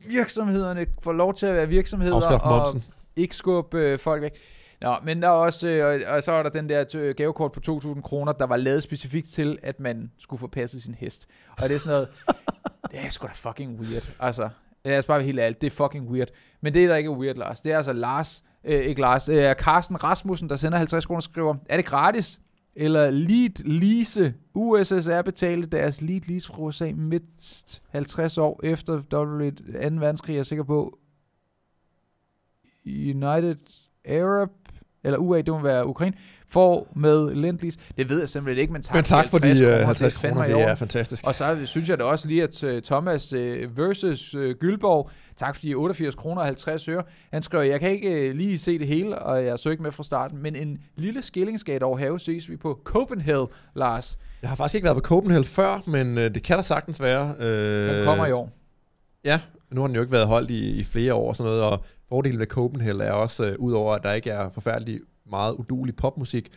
virksomhederne få lov til at være virksomheder. og momsen. Og ikke skubbe øh, folk væk. Nå, men der er også, øh, og så er der den der øh, gavekort på 2.000 kroner, der var lavet specifikt til, at man skulle få passet sin hest. Og det er sådan noget, det er sgu da fucking weird. Altså, jeg er bare helt ærlig, det er fucking weird. Men det, da ikke weird, Lars, det er altså Lars, øh, ikke Lars, øh, Carsten Rasmussen, der sender 50 kroner, skriver, er det gratis? Eller lead lease. USSR betalte deres lead lease fra USA midt 50 år efter 2. verdenskrig, jeg er sikker på. United Arab eller UA, det må være Ukraine, får med Lendlis. Det ved jeg simpelthen ikke, men tak, men tak for de 50 kroner, 50 øh, kroner det, er fantastisk. Og så synes jeg da også lige, at øh, Thomas øh, versus Gylborg, tak for de 88 kroner og 50 øre, han skriver, jeg kan ikke lige se det hele, og jeg så ikke med fra starten, men en lille skillingsgate over have ses vi på Copenhagen, Lars. Jeg har faktisk ikke været på Copenhagen før, men det kan der sagtens være. Øh, den kommer i år. Ja, nu har den jo ikke været holdt i, i flere år og sådan noget, og fordelen ved Copenhagen er også, øh, udover at der ikke er forfærdelig meget udulig popmusik,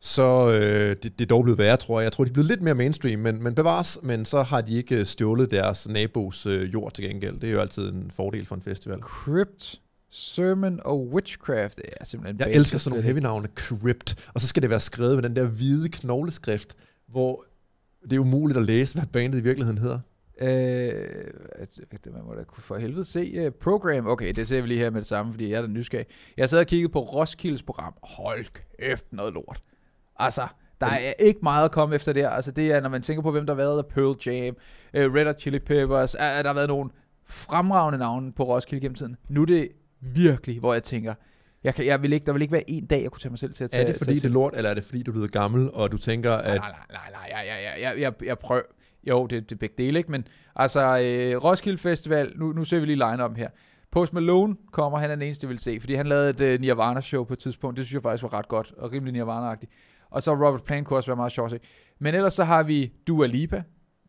så øh, det, det er dog blevet værre, tror jeg. Jeg tror, de er blevet lidt mere mainstream, men, men bevares, men så har de ikke øh, stjålet deres nabos øh, jord til gengæld. Det er jo altid en fordel for en festival. Crypt Sermon og Witchcraft. Det er simpelthen Jeg elsker sådan nogle heavy navne. Crypt. Og så skal det være skrevet med den der hvide knogleskrift, hvor det er umuligt at læse, hvad bandet i virkeligheden hedder. Øh, man må da for helvede se uh, program. Okay, det ser vi lige her med det samme, fordi jeg er da nysgerrig. Jeg sad og kiggede på Roskildes program. Hold efter noget lort. Altså, der er ikke meget at komme efter der. Altså, det er, når man tænker på, hvem der har været Pearl Jam, uh, Red Hot Chili Peppers. Uh, der har været nogle fremragende navne på Roskilde gennem tiden. Nu er det virkelig, hvor jeg tænker, jeg, kan, jeg vil ikke, der vil ikke være en dag, jeg kunne tage mig selv til at tage Er det fordi, det er lort, eller er det fordi, du er blevet gammel, og du tænker, at... Nej, nej, nej, nej, nej jeg, jeg, jeg, jeg prøver jo, det, det er begge dele, ikke? Men altså, øh, Roskilde Festival, nu, nu ser vi lige line om her. Post Malone kommer, han er den eneste, vi vil se, fordi han lavede et øh, Nirvana-show på et tidspunkt. Det synes jeg faktisk var ret godt, og rimelig Nirvana-agtigt. Og så Robert Plant kunne også være meget sjovt at se. Men ellers så har vi Dua Lipa,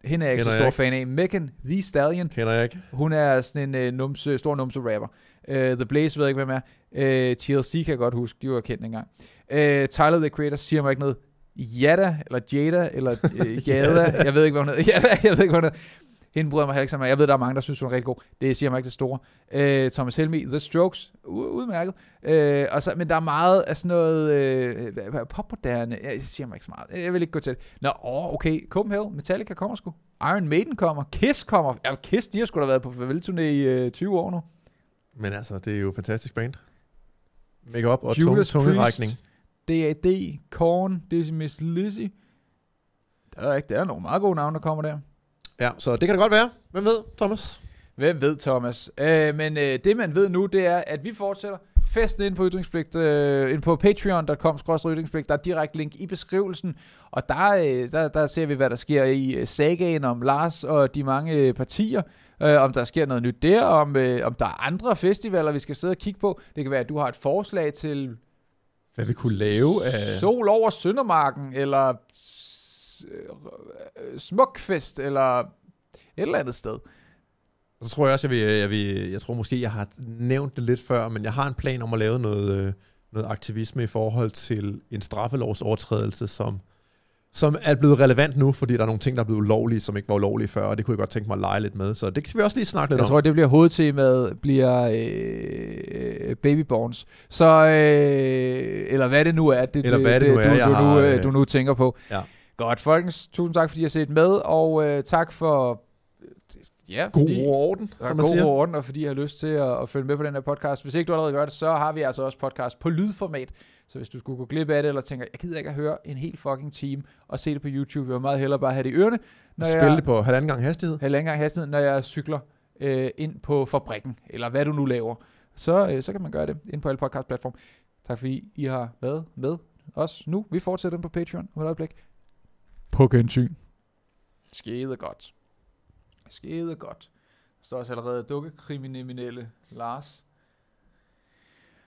hende er jeg ikke så stor fan af. Megan The Stallion. Kender jeg ikke. Hun er sådan en uh, numse, stor numse-rapper. Uh, The Blaze ved jeg ikke, hvem er. Uh, øh, TLC kan jeg godt huske, de var kendt engang. Uh, Tyler, The Creator, siger mig ikke noget. Jada, eller Jada, eller øh, Jada, jeg ved ikke, hvad hun hedder. Jada, jeg ved ikke, hvad hun hedder. Hende bryder mig heller ikke Jeg ved, der er mange, der synes, hun er rigtig god. Det siger mig ikke det store. Øh, Thomas Helmi, The Strokes, udmærket. Øh, og så, men der er meget af sådan noget øh, popmoderne. Jeg siger mig ikke så meget. Jeg vil ikke gå til det. Nå, åh, okay. Copenhagen, Metallica kommer sgu. Iron Maiden kommer. Kiss kommer. Ja, Kiss, de har sgu da været på farvelturné i øh, 20 år nu. Men altså, det er jo fantastisk band. Make-up og tunge, tunge rækning. DAD, Korn, Decimus Lizzy. Der er, der er nogle meget gode navne, der kommer der. Ja, så det kan det godt være. Hvem ved, Thomas? Hvem ved, Thomas? Øh, men øh, det, man ved nu, det er, at vi fortsætter festen ind på ytringspligt, øh, ind på patreon.com ytringspligt. Der er direkte link i beskrivelsen, og der, øh, der, der ser vi, hvad der sker i øh, sagaen om Lars og de mange øh, partier. Øh, om der sker noget nyt der, om, øh, om der er andre festivaler, vi skal sidde og kigge på. Det kan være, at du har et forslag til hvad vi kunne lave af... Sol over Søndermarken, eller øh, øh, smukfest, eller et eller andet sted. så tror jeg også, jeg, vil, jeg, vil, jeg tror måske, jeg har nævnt det lidt før, men jeg har en plan om at lave noget, øh, noget aktivisme i forhold til en straffelovsovertrædelse, som som er blevet relevant nu, fordi der er nogle ting, der er blevet ulovlige, som ikke var ulovlige før, og det kunne jeg godt tænke mig at lege lidt med. Så det kan vi også lige snakke lidt jeg om. Jeg tror, det bliver hovedtemaet, bliver øh, øh, babyborns. Så, øh, eller hvad det nu er, det, eller hvad det, det nu er, du, du, du, har, øh, øh, du nu tænker på. Ja. Godt, folkens. Tusind tak, fordi I har set med, og øh, tak for øh, Ja, god fordi, orden, som man god siger. God orden, og fordi jeg har lyst til at, at følge med på den her podcast. Hvis ikke du allerede gør det, så har vi altså også podcast på lydformat, så hvis du skulle gå glip af det, eller tænker, jeg gider ikke at høre en hel fucking time og se det på YouTube, jeg vil meget hellere bare have det i ørerne. Når spille jeg, det på halvanden gang hastighed. Halvanden gang hastighed, når jeg cykler øh, ind på fabrikken, eller hvad du nu laver. Så, øh, så kan man gøre det ind på alle podcastplatforme. Tak fordi I har været med os nu. Vi fortsætter den på Patreon om et øjeblik. På gensyn. Skede godt. Skede godt. Der står også allerede dukkekriminelle Lars.